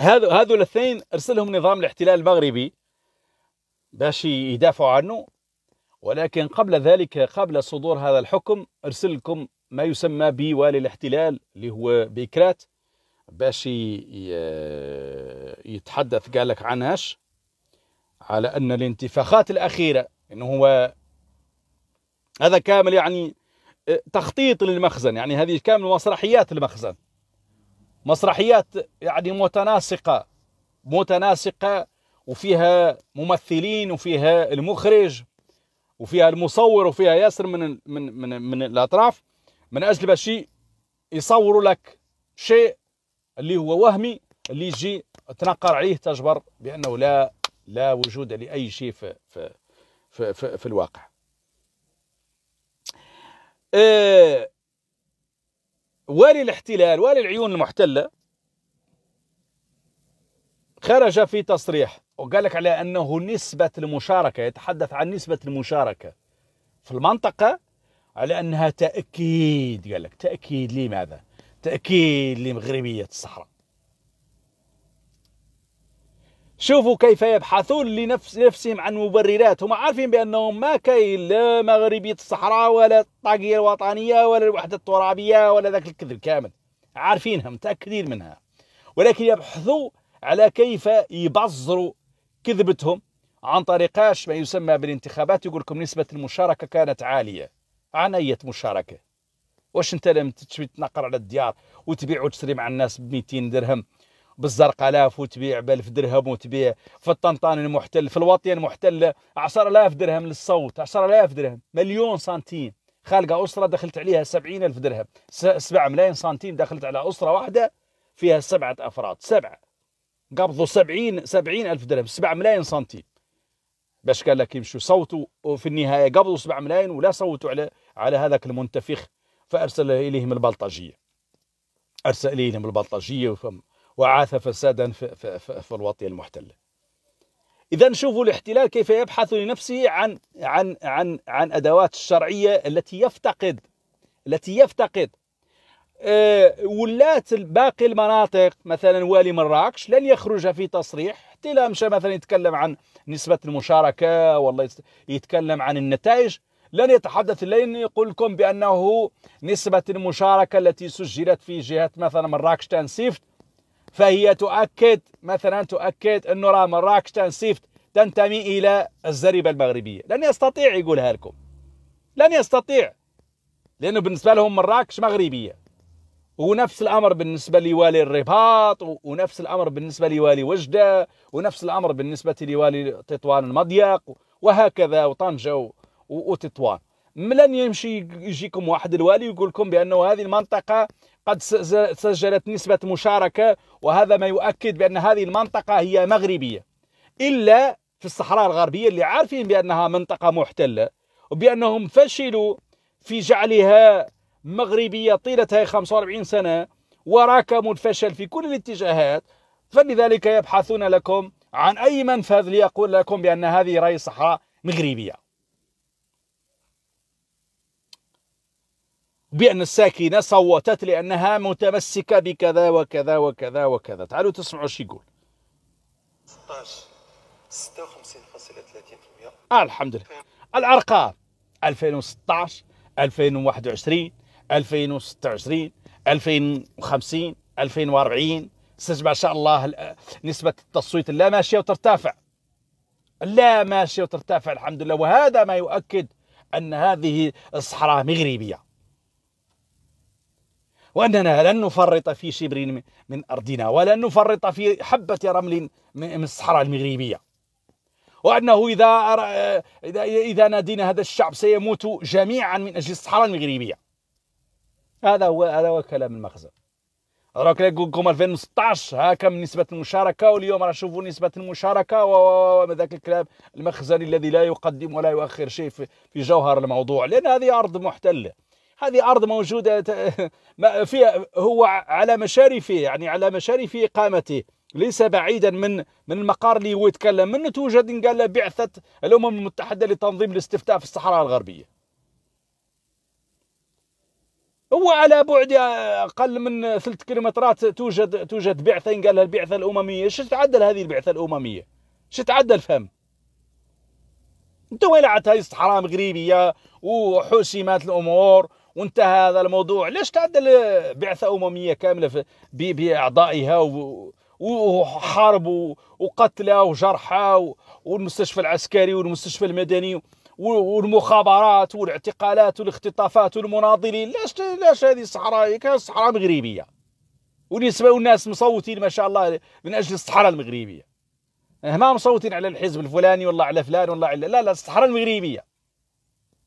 هذو هذو الاثنين ارسلهم نظام الاحتلال المغربي باش يدافعوا عنه ولكن قبل ذلك قبل صدور هذا الحكم ارسل لكم ما يسمى بوالي الاحتلال اللي هو بيكرات باش يتحدث قالك عنهاش على ان الانتفاخات الاخيره انه هو هذا كامل يعني تخطيط للمخزن يعني هذه كامل مسرحيات المخزن مسرحيات يعني متناسقة متناسقة وفيها ممثلين وفيها المخرج وفيها المصور وفيها ياسر من من من, من الاطراف من اجل باش يصوروا لك شيء اللي هو وهمي اللي يجي تنقر عليه تجبر بانه لا لا وجود لاي شيء في في في, في, في الواقع آه، والي الاحتلال والي العيون المحتلة خرج في تصريح وقال لك على أنه نسبة المشاركة يتحدث عن نسبة المشاركة في المنطقة على أنها تأكيد قال لك تأكيد لماذا؟ تأكيد لمغربية الصحراء شوفوا كيف يبحثون لنفس نفسهم عن مبررات هم عارفين بأنهم ما كاين لا مغربية الصحراء ولا الطاقية الوطنية ولا الوحدة الترابية ولا ذاك الكذب كامل عارفينها متأكدين منها ولكن يبحثوا على كيف يبزروا كذبتهم عن طريق ما يسمى بالانتخابات يقول لكم نسبة المشاركة كانت عالية عن أية مشاركة واش انت لم تشوي تنقر على الديار وتبيع وتشري مع الناس ب 200 درهم الاف وتبيع ب 1000 درهم وتبيع في الطنطان المحتل في الوطي المحتل 10000 درهم للصوت 10000 درهم مليون سنتيم خالقة أسرة دخلت عليها 70000 درهم 7 ملايين سنتيم دخلت على أسرة واحدة فيها سبعة أفراد سبعة قبضوا 70 70000 درهم 7 ملايين سنتيم باش قال لك يمشوا صوتوا وفي النهاية قبضوا 7 ملايين ولا صوتوا على على هذاك المنتفخ فأرسل إليهم البلطجية أرسل إليهم البلطجية وفهم وعاث فسادا في, في, في, في الوطن المحتلة إذا شوفوا الاحتلال كيف يبحث لنفسه عن عن عن عن أدوات الشرعية التي يفتقد التي يفتقد آه، ولات باقي المناطق مثلا والي مراكش لن يخرج في تصريح حتى مشى مثلا يتكلم عن نسبة المشاركة والله يتكلم عن النتائج لن يتحدث لن يقول لكم بأنه نسبة المشاركة التي سجلت في جهة مثلا مراكش تنسيفت فهي تؤكد مثلا تؤكد انه راه مراكش تنسيفت تنتمي إلى الزريبة المغربية لن يستطيع يقولها لكم لن يستطيع لأنه بالنسبة لهم مراكش مغربية ونفس الأمر بالنسبة لوالي الرباط ونفس الأمر بالنسبة لوالي وجدة ونفس الأمر بالنسبة لوالي تطوان المضيق وهكذا وطنجة وتطوان لن يمشي يجيكم واحد الوالي يقول لكم بأنه هذه المنطقة قد سجلت نسبة مشاركة وهذا ما يؤكد بأن هذه المنطقة هي مغربية إلا في الصحراء الغربية اللي عارفين بأنها منطقة محتلة وبأنهم فشلوا في جعلها مغربية طيلة هذه 45 سنة وراكموا الفشل في كل الاتجاهات فلذلك يبحثون لكم عن أي منفذ ليقول لكم بأن هذه رأي صحراء مغربية بأن الساكنة صوتت لأنها متمسكة بكذا وكذا وكذا وكذا تعالوا تسمعوا شو يقول 16 56.30% آه الحمد لله الأرقام 2016 2021 2026 2050 2040 ما شاء الله نسبة التصويت لا ماشية وترتفع لا ماشية وترتفع الحمد لله وهذا ما يؤكد أن هذه الصحراء مغربية وأننا لن نفرط في شبر من أرضنا ولن نفرط في حبة رمل من الصحراء المغربية وأنه إذا إذا نادينا هذا الشعب سيموت جميعا من أجل الصحراء المغربية هذا هو هذا هو كلام المخزن راك لكم 2016 هاكا من نسبة المشاركة واليوم راه شوفوا نسبة المشاركة وذاك الكلام المخزني الذي لا يقدم ولا يؤخر شيء في جوهر الموضوع لأن هذه أرض محتلة هذه أرض موجودة [laughs] فيها هو على مشارفه يعني على مشارف إقامته ليس بعيدا من من المقار اللي هو يتكلم منه توجد قال بعثة الأمم المتحدة لتنظيم الاستفتاء في الصحراء الغربية هو على بعد اقل من ثلاث كيلومترات توجد توجد بعثه قالها البعثه الامميه شو تعدل هذه البعثه الامميه شو تعدل فهم انتم ولعت هذه الصحراء مغربيه وحسمت الامور وانتهى هذا الموضوع ليش تعدل بعثة أممية كاملة بأعضائها وحرب وقتلى وجرحى والمستشفى العسكري والمستشفى المدني والمخابرات والاعتقالات والاختطافات والمناضلين ليش ليش هذه الصحراء كانت صحراء مغربيه ونسبه والناس مصوتين ما شاء الله من اجل الصحراء المغربيه هنا مصوتين على الحزب الفلاني والله على فلان والله على لا لا الصحراء المغربيه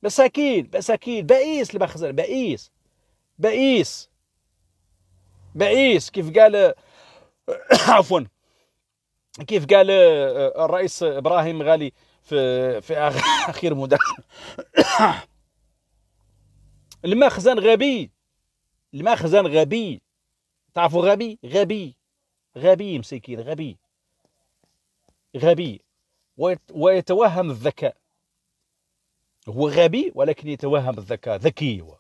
مساكين مساكين بئيس المخزن بئيس بئيس بئيس كيف قال [coughs] عفوا كيف قال آه، الرئيس ابراهيم غالي في في [coughs] اخير مداخله المخزن [coughs] غبي المخزن غبي تعرفوا غبي غبي غبي مسكين غبي غبي ويتوهم الذكاء هو غبي ولكن يتوهم الذكاء ذكي هو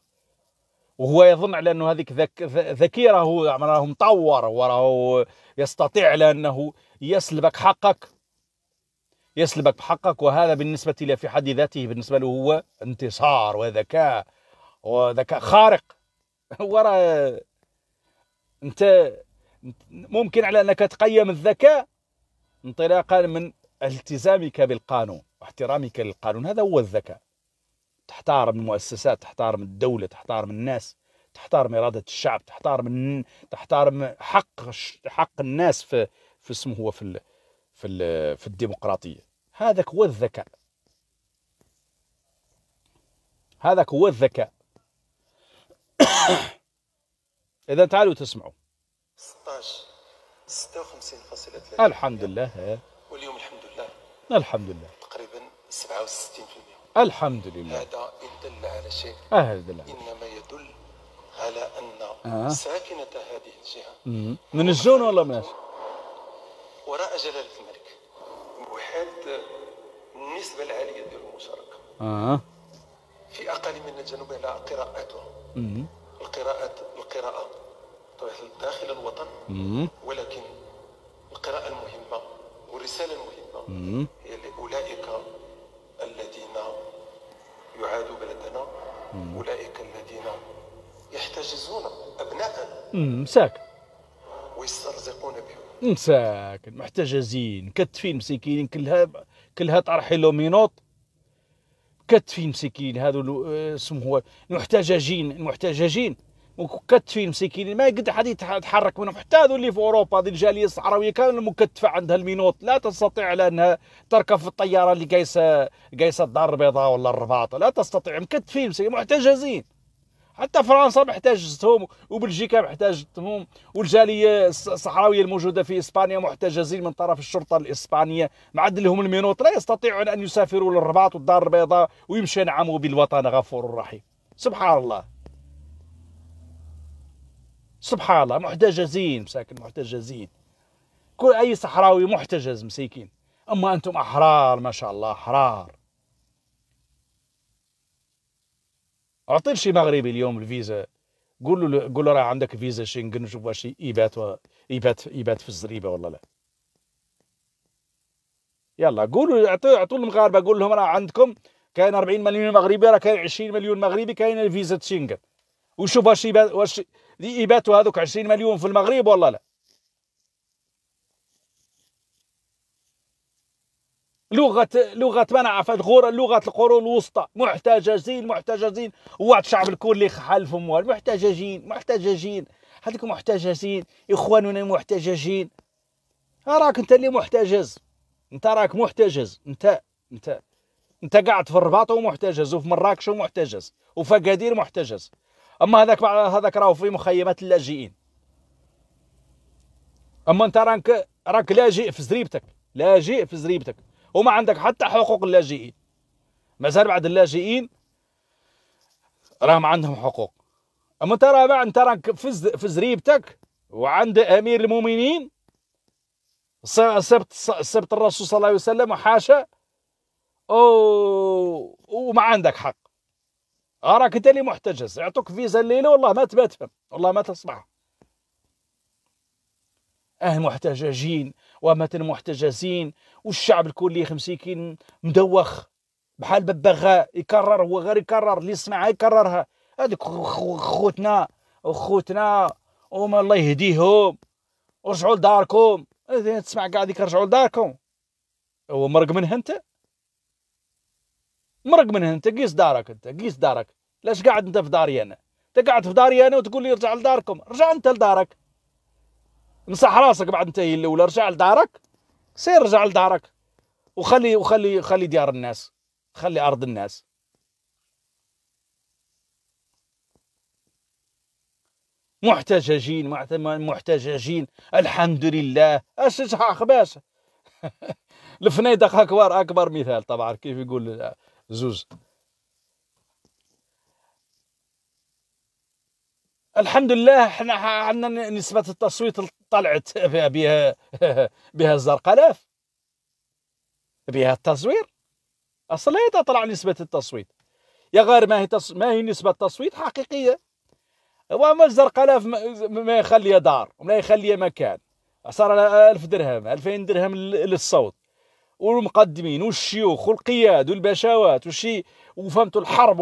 وهو يظن على انه هذيك ذكي راهو راهو مطور وراهو يستطيع لانه انه يسلبك حقك يسلبك بحقك وهذا بالنسبه له في حد ذاته بالنسبه له هو انتصار وذكاء وذكاء خارق [laughs] وراه انت ممكن على انك تقيم الذكاء انطلاقا من التزامك بالقانون واحترامك للقانون هذا هو الذكاء تحترم المؤسسات تحترم الدولة تحترم الناس تحترم إرادة الشعب تحترم تحترم حق حق الناس في في اسمه هو في في في الديمقراطية هذا هو الذكاء هذا هو الذكاء [coughs] إذا تعالوا تسمعوا 16 56.3 الحمد لله واليوم الحمد لله الحمد لله تقريبا 67% الحمد لله هذا يدل على شيء آه، هذا يدل انما يدل على ان آه. ساكنه هذه الجهه من الجون ولا ماشي وراء جلاله الملك وحد النسبه العاليه ديال المشاركه آه. في اقل من الجنوب على قراءتها القراءه القراءه داخل الوطن مم. ولكن القراءه المهمه والرساله المهمه مم. هي لاولئك الذين يعادوا بلدنا أولئك الذين يحتجزون أبناءنا مساكن ويسترزقون بهم مساكن محتجزين كتفين مسكينين كلها كلها طرحي لومينوط كتفين مسكين هذو آه، اسمه المحتجزين المحتجزين مكتفين مسكينين ما يقدر حد يتحرك منهم حتى هذو اللي في اوروبا هذه الجاليه الصحراويه كانوا مكتفه عندها المينوط لا تستطيع لانها انها تركب في الطياره اللي قايسه قايسه الدار البيضاء ولا الرباط لا تستطيع مكتفين مسكين محتجزين حتى فرنسا محتاجتهم وبلجيكا محتاجتهم والجاليه الصحراويه الموجوده في اسبانيا محتجزين من طرف الشرطه الاسبانيه معدل لهم المينوط لا يستطيعون ان يسافروا للرباط والدار البيضاء ويمشي نعموا بالوطن غفور رحيم سبحان الله سبحان الله محتجزين مساكن محتجزين كل اي صحراوي محتجز مساكين اما انتم احرار ما شاء الله احرار اعطي شي مغربي اليوم الفيزا قول له قول له راه عندك فيزا شنغن شوف واش يبات و... يبات يبات في الزريبه ولا لا يلا قولوا اعطوا اعطوا المغاربه قول لهم راه عندكم كاين 40 مليون مغربي راه كاين 20 مليون مغربي كاين فيزا شنغن وشوف واش يبات واش يباتوا هذوك 20 مليون في المغرب والله لا لغه لغه منع غورة لغه القرون الوسطى محتجزين محتجزين وواحد الشعب الكل اللي حالف اموال محتجزين محتججين هذوك محتجزين اخواننا محتججين راك انت اللي محتجز انت راك محتجز انت انت انت قاعد في الرباط ومحتجز وفي مراكش ومحتجز وفي اكادير محتجز اما هذاك هذاك راهو في مخيمات اللاجئين اما انت راك راك لاجئ في زريبتك لاجئ في زريبتك وما عندك حتى حقوق اللاجئين مازال بعد اللاجئين راهم عندهم حقوق اما انت راه انت راك في زريبتك وعند امير المؤمنين سبت سبت الرسول صلى الله عليه وسلم وحاشا وما عندك حق اراك انت اللي محتجز يعطوك فيزا الليله والله ما تبى والله ما تصبح اهل محتجزين ومات المحتجزين والشعب الكل خمسين مدوخ بحال ببغاء يكرر هو غير يكرر اللي يسمعها يكررها هذوك خوتنا وخوتنا وما الله يهديهم ورجعوا لداركم تسمع قاعد يرجعوا لداركم هو مرق منها انت مرق من هنا انت قيس دارك انت قيس دارك لاش قاعد انت في داري انا انت قاعد في داري انا وتقول لي ارجع لداركم ارجع انت لدارك مسح راسك بعد انت هي الاولى ارجع لدارك سير ارجع لدارك وخلي وخلي خلي ديار الناس خلي ارض الناس محتججين محتججين الحمد لله اش اش [laughs] الفنيدق اكبر اكبر مثال طبعا كيف يقول زوز الحمد لله احنا عندنا نسبة التصويت طلعت بها [laughs] بها, بها الزرقلاف بها التصوير اصلا تطلع نسبة التصويت يا غير ما هي تص... ما هي نسبة تصويت حقيقية وما الزرقلاف ما يخليها دار ولا يخليها مكان صار 1000 درهم 2000 درهم للصوت والمقدمين والشيوخ والقياد والبشاوات وشي وفهمتوا الحرب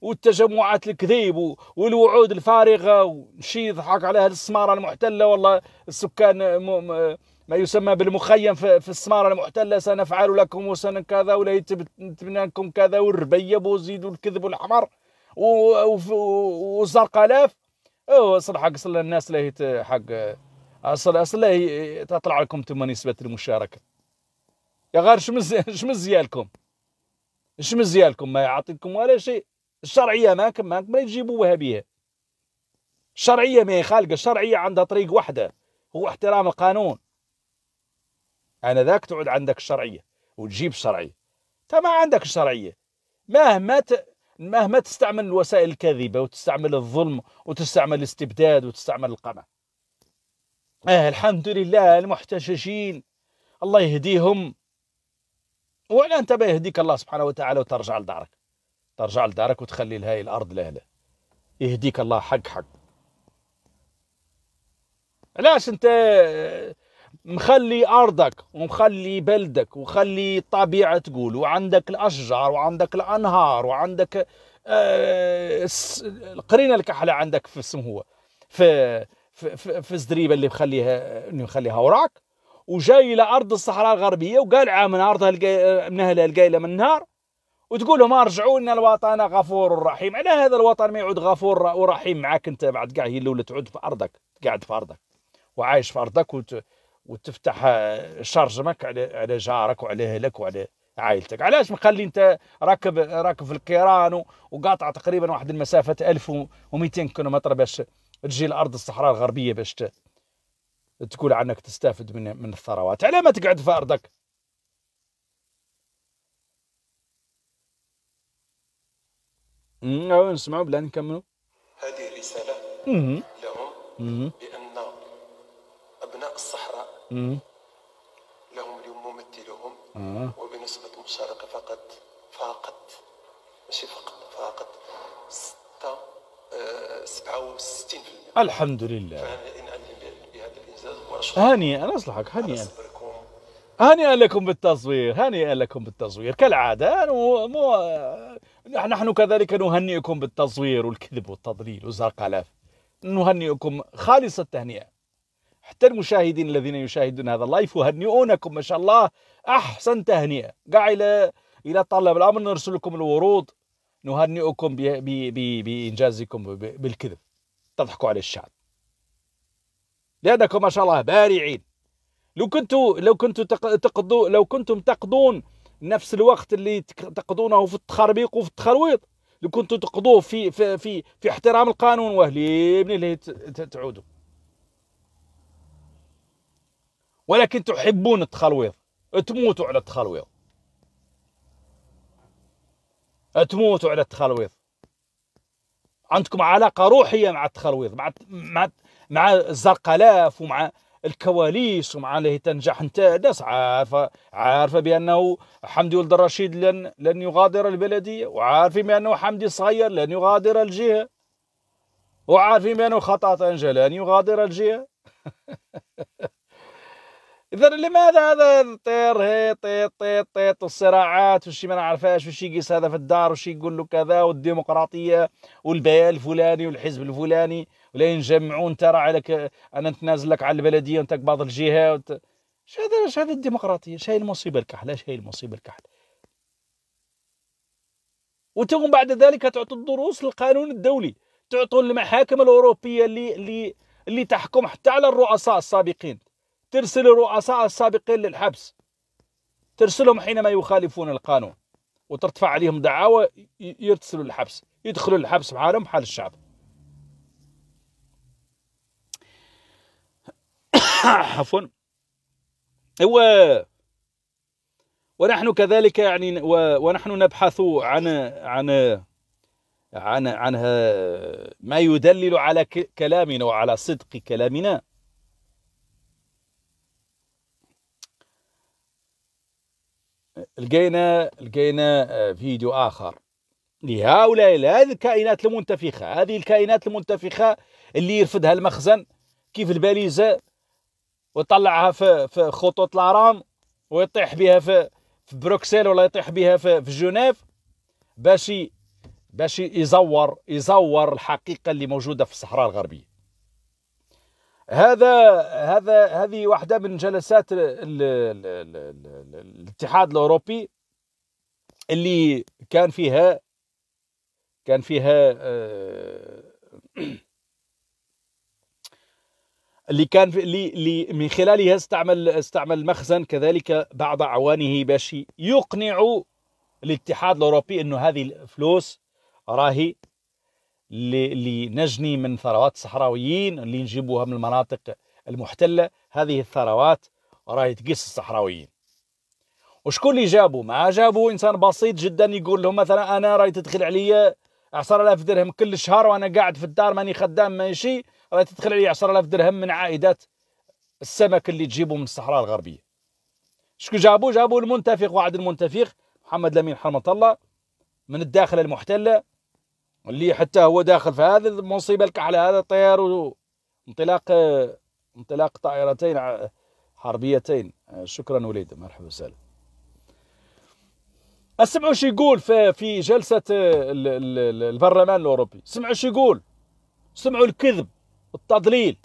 والتجمعات الكذيب والوعود الفارغه وشي يضحك على هذه السماره المحتله والله السكان م... ما يسمى بالمخيم في, السماره المحتله سنفعل لكم وسن كذا ولا يتبنى لكم كذا والربيب وزيدوا الكذب والحمر والزرقلاف اصل حق اصل الناس لا حق اصل اصل تطلع لكم تم نسبه المشاركه يا غير شمز [laughs] شمز ديالكم شمز ديالكم ما يعطيكم ولا شيء الشرعيه ماكم ماكم ما تجيبوها بها الشرعيه ما هي خالقه الشرعيه عندها طريق وحده هو احترام القانون انا ذاك تعود عندك الشرعيه وتجيب الشرعيه انت ما عندك الشرعيه مهما ت... مهما تستعمل الوسائل الكاذبه وتستعمل الظلم وتستعمل الاستبداد وتستعمل القمع آه الحمد لله المحتششين الله يهديهم ولا انت باه يهديك الله سبحانه وتعالى وترجع لدارك ترجع لدارك وتخلي لهاي الارض لهلا يهديك الله حق حق علاش انت مخلي ارضك ومخلي بلدك وخلي الطبيعه تقول وعندك الاشجار وعندك الانهار وعندك آه القرينه الكحله عندك في السم هو في في, في الزريبه اللي مخليها اللي مخليها وراك وجاي الى ارض الصحراء الغربيه وقلعه من ارضها القي... من اهلها القايله من النار وتقول لهم ارجعوا لنا الوطن غفور رحيم على هذا الوطن ما يعود غفور ورحيم معك انت بعد كاع هي الاولى تعود في ارضك قاعد في ارضك وعايش في ارضك وت... وتفتح شرجمك على على جارك وعلى اهلك وعلى عائلتك علاش مخلي انت راكب راكب في الكيران وقاطع تقريبا واحد المسافه 1200 كيلومتر باش تجي لارض الصحراء الغربيه باش ت... تقول عنك تستافد من من الثروات على ما تقعد في ارضك امم نسمعوا بلا نكملوا هذه رسالة مم. لهم مم. بأن أبناء الصحراء مم. لهم اليوم ممثلهم آه. وبنسبة مشاركة فقط فقط ماشي فقط فقط ستة آه، سبعة وستين الحمد لله هنيئا انا اصلحك هنيئا هنيئا لكم بالتصوير هنيئا لكم بالتصوير كالعادة مو نحن كذلك نهنئكم بالتصوير والكذب والتضليل الاف نهنئكم خالص التهنئة حتى المشاهدين الذين يشاهدون هذا اللايف يهنئونكم ما شاء الله أحسن تهنئة قاع إلى إلى طلب الأمر نرسل لكم الورود نهنئكم بإنجازكم بالكذب تضحكوا على الشعب لأنكم ما شاء الله بارعين لو كنتوا لو كنتوا تقضوا لو كنتم تقضون نفس الوقت اللي تقضونه في التخربيق وفي التخرويط لو كنتوا تقضوه في في في, في احترام القانون واهلي من اللي تعودوا ولكن تحبون التخلويض تموتوا على التخلويض تموتوا على التخلويض عندكم علاقة روحية مع التخلويض مع مع مع الزرقلاف ومع الكواليس ومع اللي تنجح انت الناس عارفه عارفه بانه حمدي ولد الرشيد لن لن يغادر البلديه وعارفين بانه حمدي الصغير لن يغادر الجهه وعارفين بانه طنجه لن يغادر الجهه [laughs] اذا لماذا هذا الطير هي طيط طيط طيط والصراعات وشي ما نعرفهاش وشي يقيس هذا في الدار وشي يقول له كذا والديمقراطيه والبيان الفلاني والحزب الفلاني ولا ينجمعوا انت راه عليك انا نتنازل لك على البلديه وانت بعض الجهه وت... اش هذا اش هذا الديمقراطيه اش هي المصيبه الكحله اش هي المصيبه الكحله وتقوم بعد ذلك تعطوا الدروس للقانون الدولي تعطوا المحاكم الاوروبيه اللي اللي اللي تحكم حتى على الرؤساء السابقين ترسل الرؤساء السابقين للحبس ترسلهم حينما يخالفون القانون وترتفع عليهم دعاوى يرسلوا الحبس يدخلوا الحبس بحالهم بحال الشعب [coughs] عفوا هو ونحن كذلك يعني ونحن نبحث عن عن عن عن ما يدلل على كلامنا وعلى صدق كلامنا لقينا لقينا فيديو اخر لهؤلاء هذه الكائنات المنتفخه هذه الكائنات المنتفخه اللي يرفدها المخزن كيف الباليزه ويطلعها في في خطوط لارام ويطيح بها في في بروكسل ولا يطيح بها في, في جنيف باش باش يزور يزور الحقيقه اللي موجوده في الصحراء الغربيه هذا هذا هذه واحده من جلسات الـ الـ الـ الاتحاد الاوروبي اللي كان فيها كان فيها آه، اللي كان اللي, اللي من خلالها استعمل استعمل المخزن كذلك بعض أعوانه باش يقنع الاتحاد الأوروبي أنه هذه الفلوس راهي اللي نجني من ثروات الصحراويين اللي نجيبوها من المناطق المحتلة هذه الثروات راهي تقيس الصحراويين وشكون اللي جابوا ما جابوا إنسان بسيط جدا يقول لهم مثلا أنا راهي تدخل عليا 10000 درهم كل شهر وأنا قاعد في الدار ماني خدام ماشي راه تدخل عليه 10000 درهم من عائدات السمك اللي تجيبه من الصحراء الغربيه شكو جابوا جابوا المنتفق واحد المنتفق محمد لمين حرمة الله من الداخل المحتله اللي حتى هو داخل في هذه المصيبه الكحله هذا الطيار وانطلاق انطلاق طائرتين حربيتين شكرا وليد مرحبا وسهلا اسمعوا شو يقول في في جلسه البرلمان الاوروبي سمعوا شو يقول سمعوا الكذب التضليل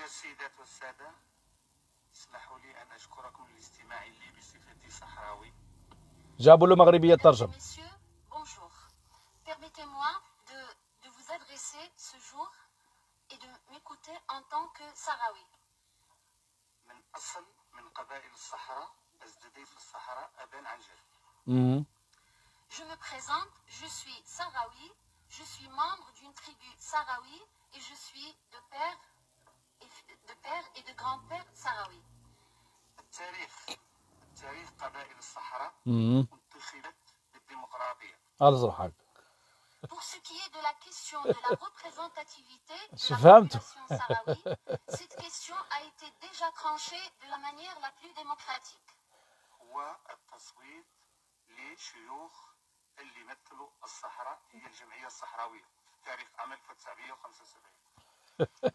السيدات والسادة اسمحوا لي أن أشكركم لاستماع لي بصفتي صحراوي جابوا له مغربية ترجم Bonjour. Permettez-moi de, de vous adresser ce jour et de m'écouter en tant que Sahraoui. Mmh. Je me présente, je suis Sahraoui, je suis membre d'une tribu Sahraoui et je suis de père et de, père et de grand-père Sahraoui. التاريخ التاريخ قبائل الصحراء mhm. انتخبت بالديمقراطيه. هذا صحيح. Pour ce qui est de la question de la représentativité de [laughs] la population sahraoui, [laughs] cette question a été déjà tranchée de la manière la plus démocratique.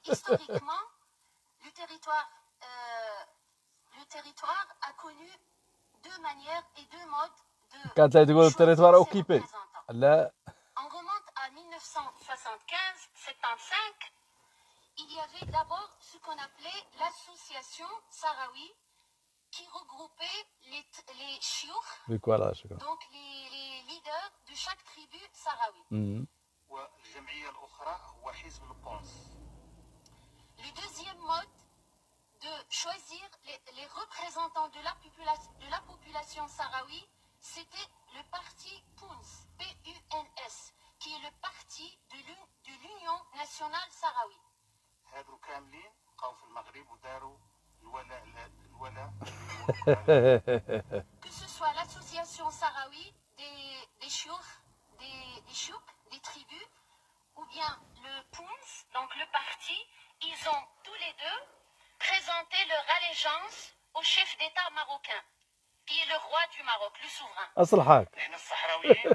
Historiquement, le territoire, euh, le territoire a connu deux manières et deux modes de... Quand tu as dit le territoire occupé, là on remonte à 1975-75, il y avait d'abord ce qu'on appelait l'association Sahraoui, qui regroupait les, les donc les, leaders de chaque tribu sahraoui. Mhm. Le deuxième mode de choisir les, représentants de la, de la population sahraoui c'était le parti PUNS, P-U-N-S, qui est le parti de l'Union nationale sahraoui. que ce soit l'association sahraoui des, des des, des tribus, ou bien le PUNS, donc le parti, ils ont tous les deux présenté leur allégeance au chef d'État marocain qui est le roi du Maroc, le souverain. أصلحك. احنا الصحراويين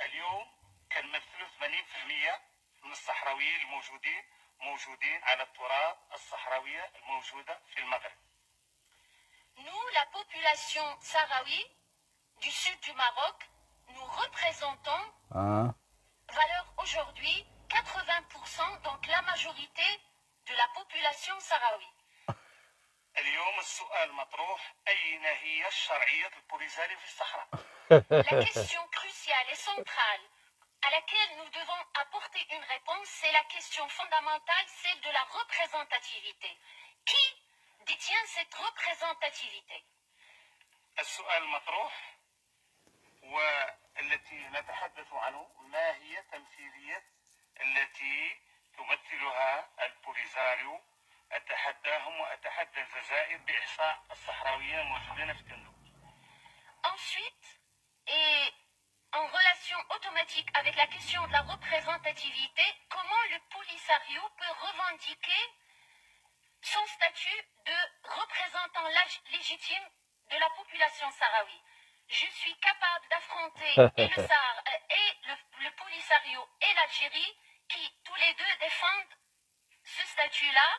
اليوم كنمثلوا 80% من الصحراويين الموجودين موجودين على التراب الصحراوية الموجودة في المغرب. Nous, la population sahraoui du sud du Maroc, nous représentons ah. valeur aujourd'hui 80%, donc la majorité de la population sahraoui. اليوم السؤال مطروح أين هي الشرعية البوليساريو في الصحراء؟ à laquelle nous devons apporter une réponse, c'est la question fondamentale, celle de la représentativité. Qui détient cette représentativité السؤال Ensuite, et en relation automatique avec la question de la représentativité, comment le Polisario peut revendiquer son statut de représentant légitime de la population sahraoui Je suis capable d'affronter [laughs] le et le Polisario et l'Algérie qui tous les deux défendent ce statut-là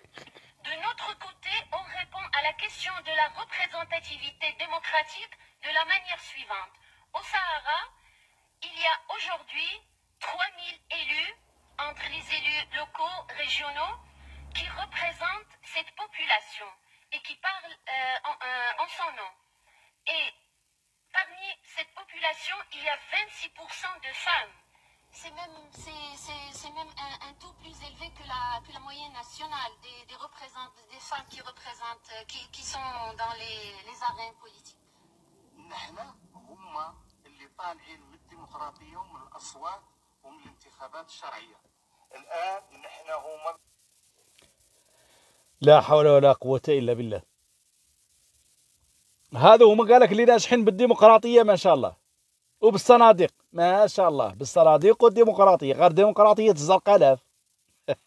De notre côté, on répond à la question de la représentativité démocratique de la manière suivante. Au Sahara, il y a aujourd'hui 3000 élus entre les élus locaux, régionaux, qui représentent cette population et qui parlent euh, en, euh, en son nom. Et parmi cette population, il y a 26% de femmes. c'est même, c est, c est, c est même un, un, taux plus élevé que la, que la moyenne nationale des, des, représent, des femmes qui, représentent, qui, qui sont dans les, les arènes politiques. نحن هم اللي طالعين من الديمقراطيه ومن الاصوات ومن الانتخابات الشرعيه الان نحن هما لا حول ولا قوه الا بالله هذا هما قالك اللي ناجحين بالديمقراطيه ما شاء الله وبالصناديق ما شاء الله بالصناديق والديمقراطيه غير ديمقراطيه الزرقالاف [laughs]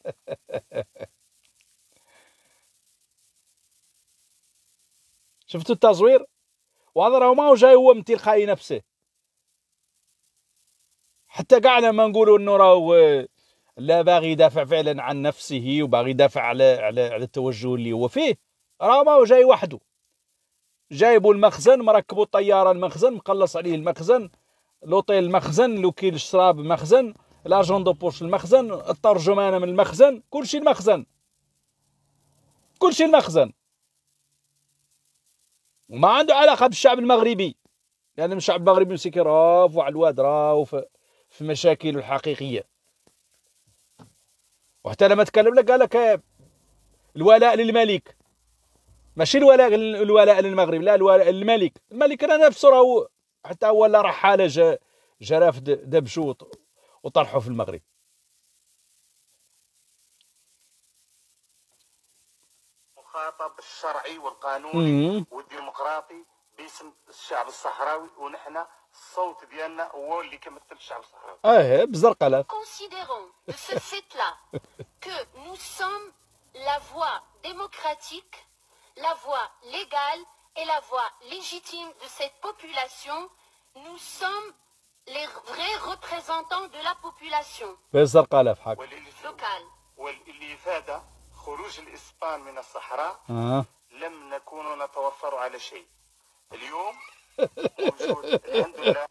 شفتوا التزوير وهذا راه ما هو جاي هو من تلقاء نفسه حتى قاعنا لما نقولوا انه راهو لا باغي يدافع فعلا عن نفسه وباغي يدافع على على على التوجه اللي هو فيه راه ما هو جاي وحده جايبوا المخزن مركبوا الطياره المخزن مقلص عليه المخزن لوطيل مخزن لوكيل الشراب مخزن لاجون دو بوش المخزن الترجمانه من المخزن كلشي المخزن كلشي المخزن وما عنده علاقه بالشعب المغربي لان يعني الشعب المغربي مسكين كيراف وعلى الواد راهو في مشاكل الحقيقيه وحتى لما تكلم لك قال لك الولاء للملك ماشي الولاء الولاء للمغرب لا الولاء للملك الملك راه نفسه راهو حتى ولا رحاله جا جراف دبشو وطرحوا في المغرب مخاطب الشرعي والقانوني والديمقراطي باسم الشعب الصحراوي ونحن الصوت ديالنا هو اللي كيمثل الشعب الصحراوي اه بزرقله كونسيديرون دو ce fait لا que nous لا فوا voix لا فوا ليغال est la voix légitime de cette population. Nous sommes les vrais représentants de la population. للزرقاء في حق. لوكال. والإفادة خروج الإسبان من الصحراء آه. لم نكون نتوفر على شيء. اليوم موجود الحمد لله.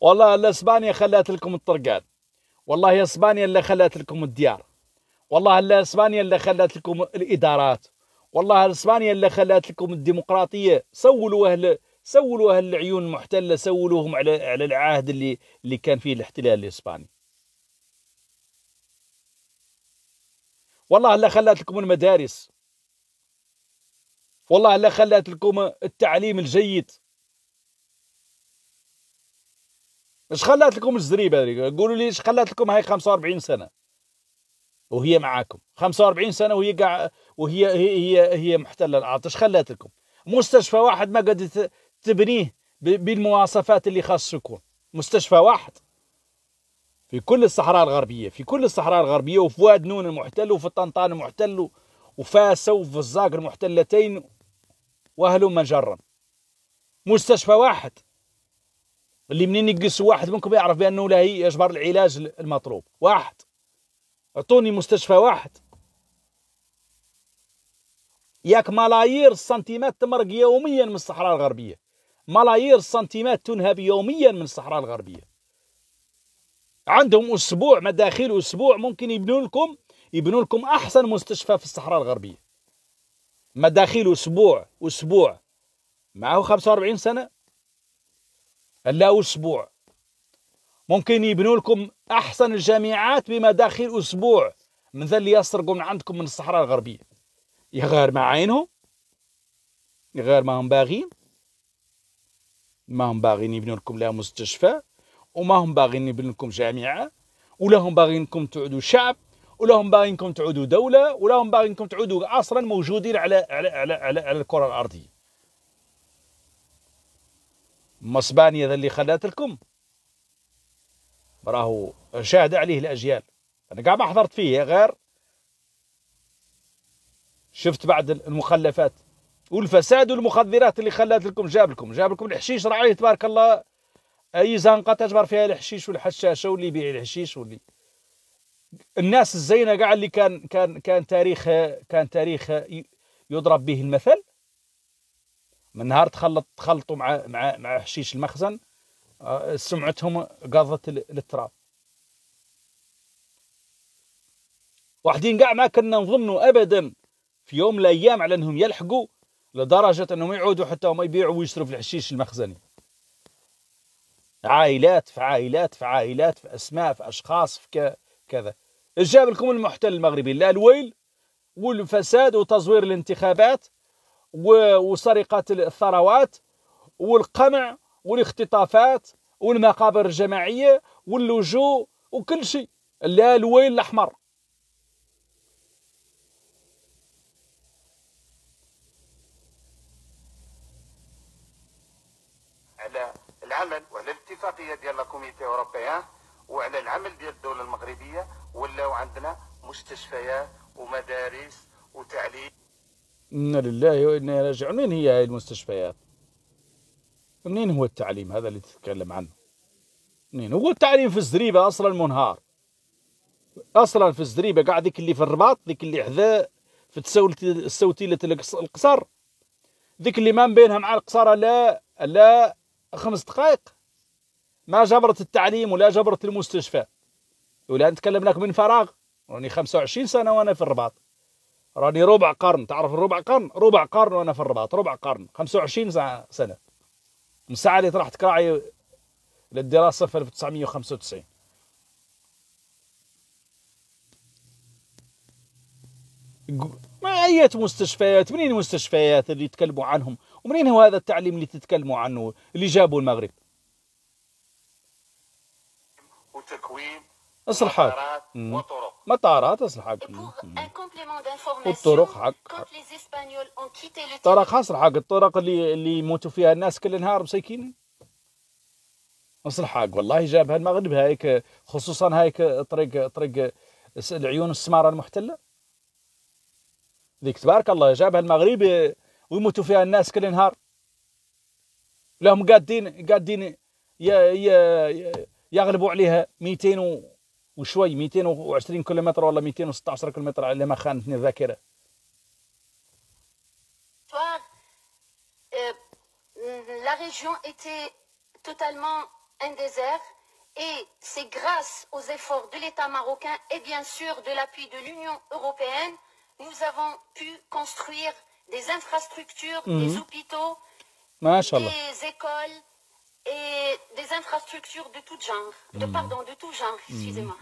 والله الاسبانيا خلات لكم الطرقات والله اسبانيا اللي خلات لكم الديار والله لا اسبانيا اللي خلات لكم الادارات والله اسبانيا اللي خلات لكم الديمقراطيه سولوا اهل سولوا اهل العيون المحتله سولوهم على على العهد اللي اللي كان فيه الاحتلال الاسباني والله لا خلات لكم المدارس والله لا خلات لكم التعليم الجيد اش خلات لكم الزريبه قولوا لي اش خلات لكم هاي 45 سنه وهي معاكم 45 سنه وهي قاع وهي هي هي, هي محتله العطش خلات لكم مستشفى واحد ما قد تبنيه بالمواصفات اللي خاص يكون مستشفى واحد في كل الصحراء الغربيه في كل الصحراء الغربيه وفي واد نون المحتل وفي طنطان المحتل وفاس وفي الزاق المحتلتين واهل جرا مستشفى واحد اللي منين يقص واحد منكم يعرف بانه لا يجبر العلاج المطلوب واحد اعطوني مستشفى واحد ياك ملايير السنتيمات تمرق يوميا من الصحراء الغربية ملايير السنتيمات تنهب يوميا من الصحراء الغربية عندهم أسبوع مداخيل أسبوع ممكن يبنوا لكم يبنوا لكم أحسن مستشفى في الصحراء الغربية مداخيل أسبوع أسبوع معه 45 سنة لا أسبوع ممكن يبنوا لكم احسن الجامعات بمداخل اسبوع من ذا اللي يسرقوا من عندكم من الصحراء الغربيه يا غير ما عينهم يا غير ما هم باغيين ما هم باغيين يبنوا لكم لا مستشفى وما هم باغيين يبنوا لكم جامعه ولا هم باغينكم تعودوا شعب ولا هم باغينكم تعودوا دوله ولا هم باغينكم تعودوا اصلا موجودين على على على على, على الكره الارضيه ما اسبانيا ذا اللي خلات لكم راهو شاهد عليه الاجيال انا كاع ما حضرت فيه غير شفت بعد المخلفات والفساد والمخدرات اللي خلات لكم جاب لكم جاب لكم الحشيش راه عليه تبارك الله اي زنقه تجبر فيها الحشيش والحشاشه واللي يبيع الحشيش واللي الناس الزينه كاع اللي كان كان كان تاريخ كان تاريخ يضرب به المثل من نهار تخلط تخلطوا مع مع مع حشيش المخزن آه، سمعتهم قاضت للتراب واحدين قاع ما كنا نظنوا ابدا في يوم من الايام على انهم يلحقوا لدرجه انهم يعودوا حتى هم يبيعوا ويشتروا في الحشيش المخزني عائلات في عائلات في عائلات في اسماء في اشخاص في كذا جاب لكم المحتل المغربي لا الويل والفساد وتزوير الانتخابات وسرقه الثروات والقمع والاختطافات والمقابر الجماعيه واللجوء وكل شيء لا الويل الاحمر على العمل وعلى الاتفاقيه ديال الكوميتي اوروبيان وعلى العمل ديال الدوله المغربيه ولاو عندنا مستشفيات ومدارس وتعليم انا لله وانا راجعون من هي هذه المستشفيات منين هو التعليم هذا اللي تتكلم عنه منين هو التعليم في الزريبة أصلا منهار أصلا في الزريبة قاعد ذيك اللي في الرباط ذيك اللي حذاء في السوتيلة القصر ذيك اللي ما بينها مع القصارة لا لا خمس دقائق ما جبرت التعليم ولا جبرت المستشفى ولا نتكلم لك من فراغ راني 25 سنة وأنا في الرباط راني ربع قرن تعرف الربع قرن ربع قرن وأنا في الرباط ربع قرن 25 سنة من ساعه اللي طرحت كراعي للدراسه في 1995 ما أية مستشفيات منين المستشفيات اللي تكلموا عنهم ومنين هو هذا التعليم اللي تتكلموا عنه اللي جابوا المغرب وتكوين اصلح حالك مطارات اصلح حالك والطرق حق الطرق اصلح حق الطرق اللي اللي يموتوا فيها الناس كل نهار مساكين اصلح حق والله جابها المغرب هايك خصوصا هايك طريق طريق العيون السماره المحتله ذيك تبارك الله جابها المغرب ويموتوا فيها الناس كل نهار لهم قادين قادين يغلبوا عليها 200 و Euh, la région était totalement un désert et c'est grâce aux efforts de l'État marocain et bien sûr de l'appui de l'Union européenne, nous avons pu construire des infrastructures, des mhm. hôpitaux, des écoles, et des infrastructures de tout genre, de hmm. pardon, de tout genre, hmm. excusez-moi.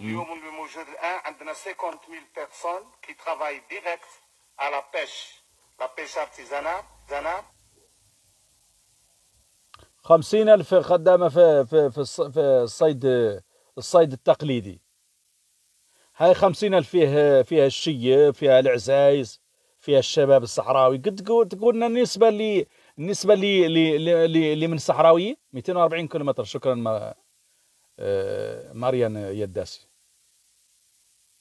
اليوم الموجود الان عندنا 50 بيرسون كي ترافاي ديريكت على بيش لا بيش ارتيزانال زناب خمسين ألف خدامة في في في الصيد الصيد التقليدي هاي خمسين ألف فيها فيها الشيب فيها العزايز فيها الشباب الصحراوي قد تقول تقولنا النسبة اللي بالنسبه لي لي لي من الصحراوي 240 كيلومتر شكرا ما آه، ماريان يداسي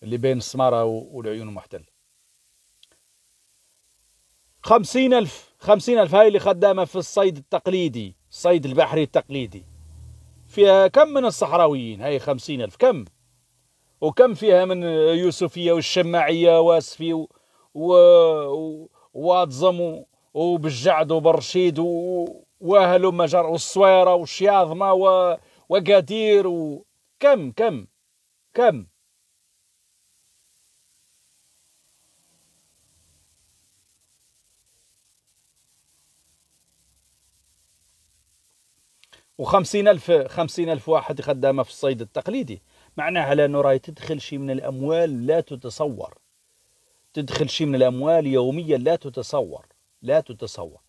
اللي بين السماره والعيون المحتل خمسين ألف خمسين ألف هاي اللي خدامة في الصيد التقليدي الصيد البحري التقليدي فيها كم من الصحراويين هاي خمسين ألف كم وكم فيها من يوسفية والشماعية واسفي و... و... واتزم وبالجعد وبرشيد واهل مجر والصويرة وشياظمة وقادير وكم كم كم وخمسين ألف خمسين ألف واحد خدامة في الصيد التقليدي معناها أنه راهي تدخل شي من الأموال لا تتصور تدخل شي من الأموال يوميا لا تتصور لا تتصور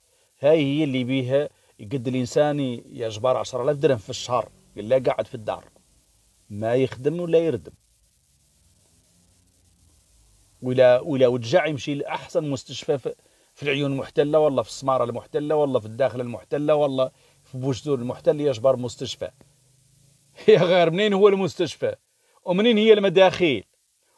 هاي هي اللي بيها قد الانسان يجبر 10000 درهم في الشهر الا قاعد في الدار ما يخدم ولا يردم ولا ولا وجع يمشي لاحسن مستشفى في, في العيون المحتله ولا في السماره المحتله ولا في الداخل المحتله ولا في بوشدور المحتل يجبر مستشفى يا غير منين هو المستشفى ومنين هي المداخيل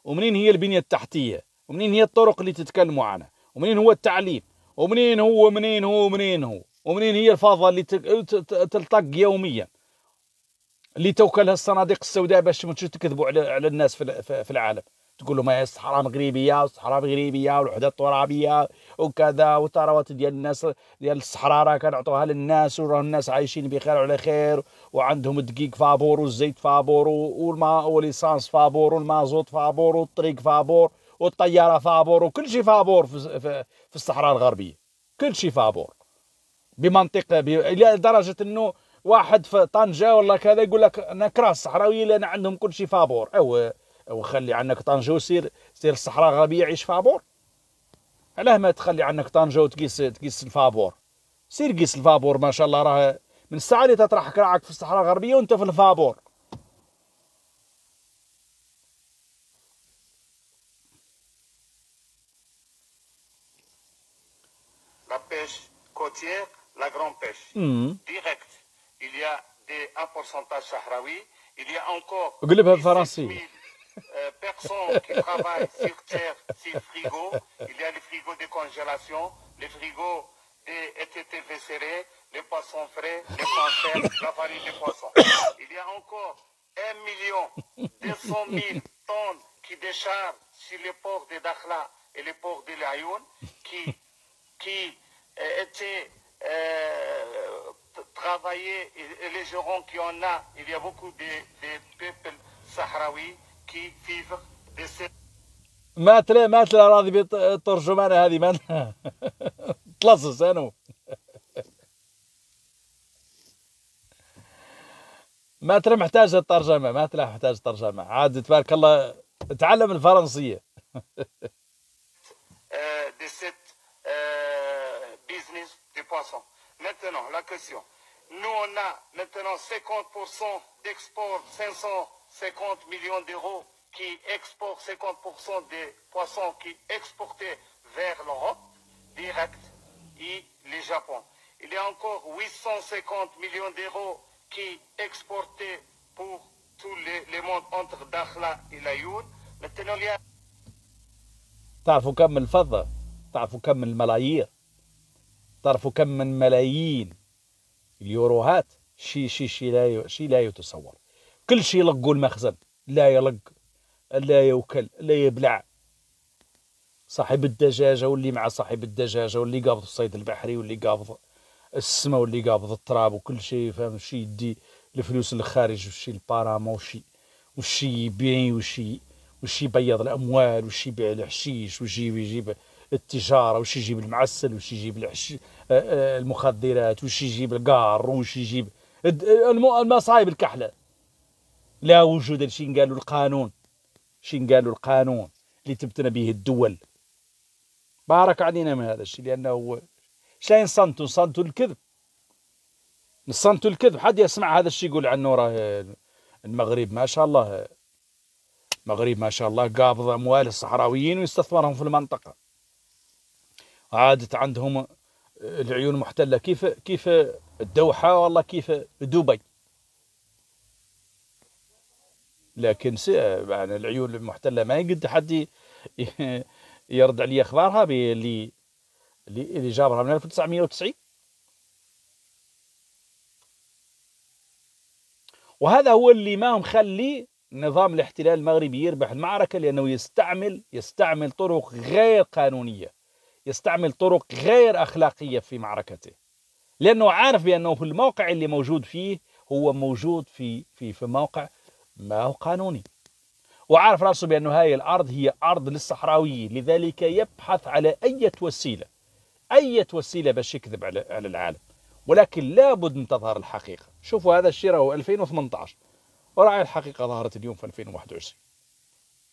ومنين هي البنيه التحتيه ومنين هي الطرق اللي تتكلموا عنها ومنين هو التعليم ومنين هو منين هو منين هو ومنين هي الفاضة اللي تلتق يوميا اللي توكلها الصناديق السوداء باش ما تكذبوا على على الناس في العالم تقول لهم الصحراء إيه، مغربيه والصحراء مغربيه والوحده الترابيه وكذا والثروات ديال الناس ديال الصحراء راه كنعطوها للناس وراه الناس عايشين بخير وعلى خير وعندهم الدقيق فابور والزيت فابور والماء وليسانس فابور والمازوت فابور والطريق فابور والطياره فابور وكل شيء فابور في, في, في الصحراء الغربيه كل شيء فابور بمنطقه ب... الى درجه انه واحد في طنجه ولا كذا يقول لك انا كره الصحراويه لان عندهم كل شيء فابور او او خلي عنك طنجه وسير سير الصحراء الغربيه عيش فابور علاه ما تخلي عنك طنجه وتقيس تقيس الفابور سير قيس الفابور ما شاء الله راه من الساعه اللي تطرح كراعك في الصحراء الغربيه وانت في الفابور la pêche côtière, la grande pêche. Mmh. Direct. Il y a des, un pourcentage sahraoui. Il y a encore 000 euh, personnes qui travaillent sur terre, sur frigo. Il y a les frigos de congélation, les frigos des ETTV serrés, les poissons frais, les poissons la farine des poissons. Il y a encore 1 200 000 tonnes qui déchargent sur les ports de Dakhla et les ports de Layoun qui, qui Euh, été euh, travaillés, et, et, les gens qui en a, il y a beaucoup de, de peuples sahraouis qui vivent de ces... مات ليه مات راضي بالترجمانه هذه من تلصص [laughs] انا مات لا محتاجه الترجمه مات لا محتاج الترجمه عاد تبارك الله تعلم الفرنسيه [laughs] euh, poissons. Maintenant, la question. Nous, on a maintenant 50% d'export, 550 millions d'euros qui exportent 50% des poissons qui exportaient vers l'Europe, direct, et le Japon. Il y a encore 850 millions d'euros qui exportaient pour tous les, mondes entre Dakhla et Layoun. Maintenant, il y a... طرفوا كم من ملايين اليوروهات شي شي شي لا شي لا يتصور كل شي يلقوا المخزن لا يلق لا يوكل لا يبلع صاحب الدجاجة واللي مع صاحب الدجاجة واللي قابض الصيد البحري واللي قابض السماء واللي قابض التراب وكل شيء فهم شي يدي الفلوس للخارج وشي البارامو وشي وشي يبيع وشي وشي يبيض الاموال وشي يبيع الحشيش وشي يجيب التجاره وشي يجيب المعسل وشي يجيب الحشيش المخدرات وش يجيب القار وش يجيب المصايب الكحلة لا وجود لشي قالوا القانون شي قالوا القانون اللي تبتنى به الدول بارك علينا من هذا الشيء لأنه شين صنتوا صنتوا الكذب صنتوا الكذب حد يسمع هذا الشيء يقول عنه راه المغرب ما شاء الله المغرب ما شاء الله قابض أموال الصحراويين ويستثمرهم في المنطقة عادت عندهم العيون محتله كيف كيف الدوحه والله كيف دبي لكن يعني العيون المحتله ما يقد حد [laughs] يرد عليا اخبارها باللي اللي جابها من 1990 وهذا هو اللي ما مخلي نظام الاحتلال المغربي يربح المعركة لأنه يستعمل يستعمل طرق غير قانونية يستعمل طرق غير أخلاقية في معركته لأنه عارف بأنه الموقع اللي موجود فيه هو موجود في في في موقع ما هو قانوني وعارف راسه بأن هاي الأرض هي أرض للصحراويين لذلك يبحث على أي وسيلة أي وسيلة باش يكذب على, العالم ولكن لابد أن تظهر الحقيقة شوفوا هذا الشيء راهو 2018 ورأي الحقيقة ظهرت اليوم في 2021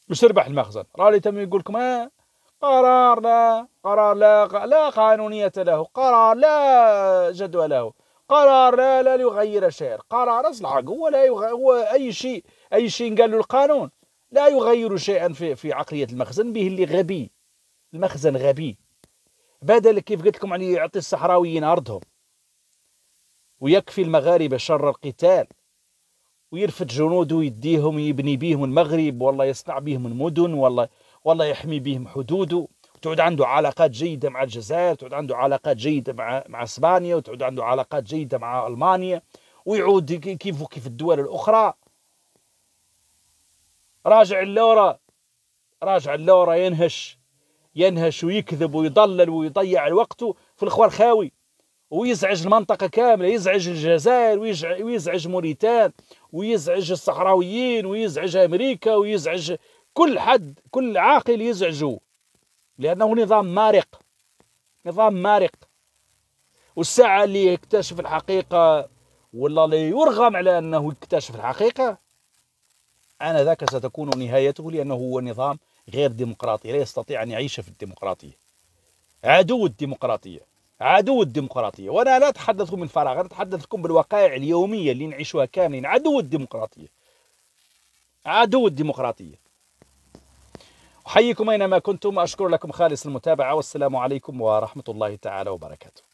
باش المخزن رأي اللي تم يقول لكم آه قرار لا قرار لا لا قانونية له قرار لا جدوى له قرار لا لا يغير شيء قرار أصلا هو لا يغ... هو أي شيء أي شيء قال له القانون لا يغير شيئا في في عقلية المخزن به اللي غبي المخزن غبي بدل كيف قلت لكم يعني يعطي الصحراويين أرضهم ويكفي المغاربة شر القتال ويرفد جنوده ويديهم يبني بيهم المغرب والله يصنع بيهم المدن والله والله يحمي بهم حدوده تعود عنده علاقات جيدة مع الجزائر تعود عنده علاقات جيدة مع, مع إسبانيا وتعود عنده علاقات جيدة مع ألمانيا ويعود كيف كيف الدول الأخرى راجع اللورا راجع اللورا ينهش ينهش ويكذب ويضلل ويضيع وقته في الخوار خاوي ويزعج المنطقة كاملة يزعج الجزائر ويزعج موريتان ويزعج الصحراويين ويزعج أمريكا ويزعج كل حد كل عاقل يزعجو لأنه نظام مارق نظام مارق والساعة اللي يكتشف الحقيقة ولا اللي يرغم على أنه يكتشف الحقيقة أنا ذاك ستكون نهايته لأنه هو نظام غير ديمقراطي لا يستطيع أن يعيش في الديمقراطية عدو الديمقراطية عدو الديمقراطية وأنا لا أتحدث من فراغ أنا أتحدث لكم بالوقائع اليومية اللي نعيشها كاملين عدو الديمقراطية عدو الديمقراطية أحييكم أينما كنتم أشكر لكم خالص المتابعة والسلام عليكم ورحمة الله تعالى وبركاته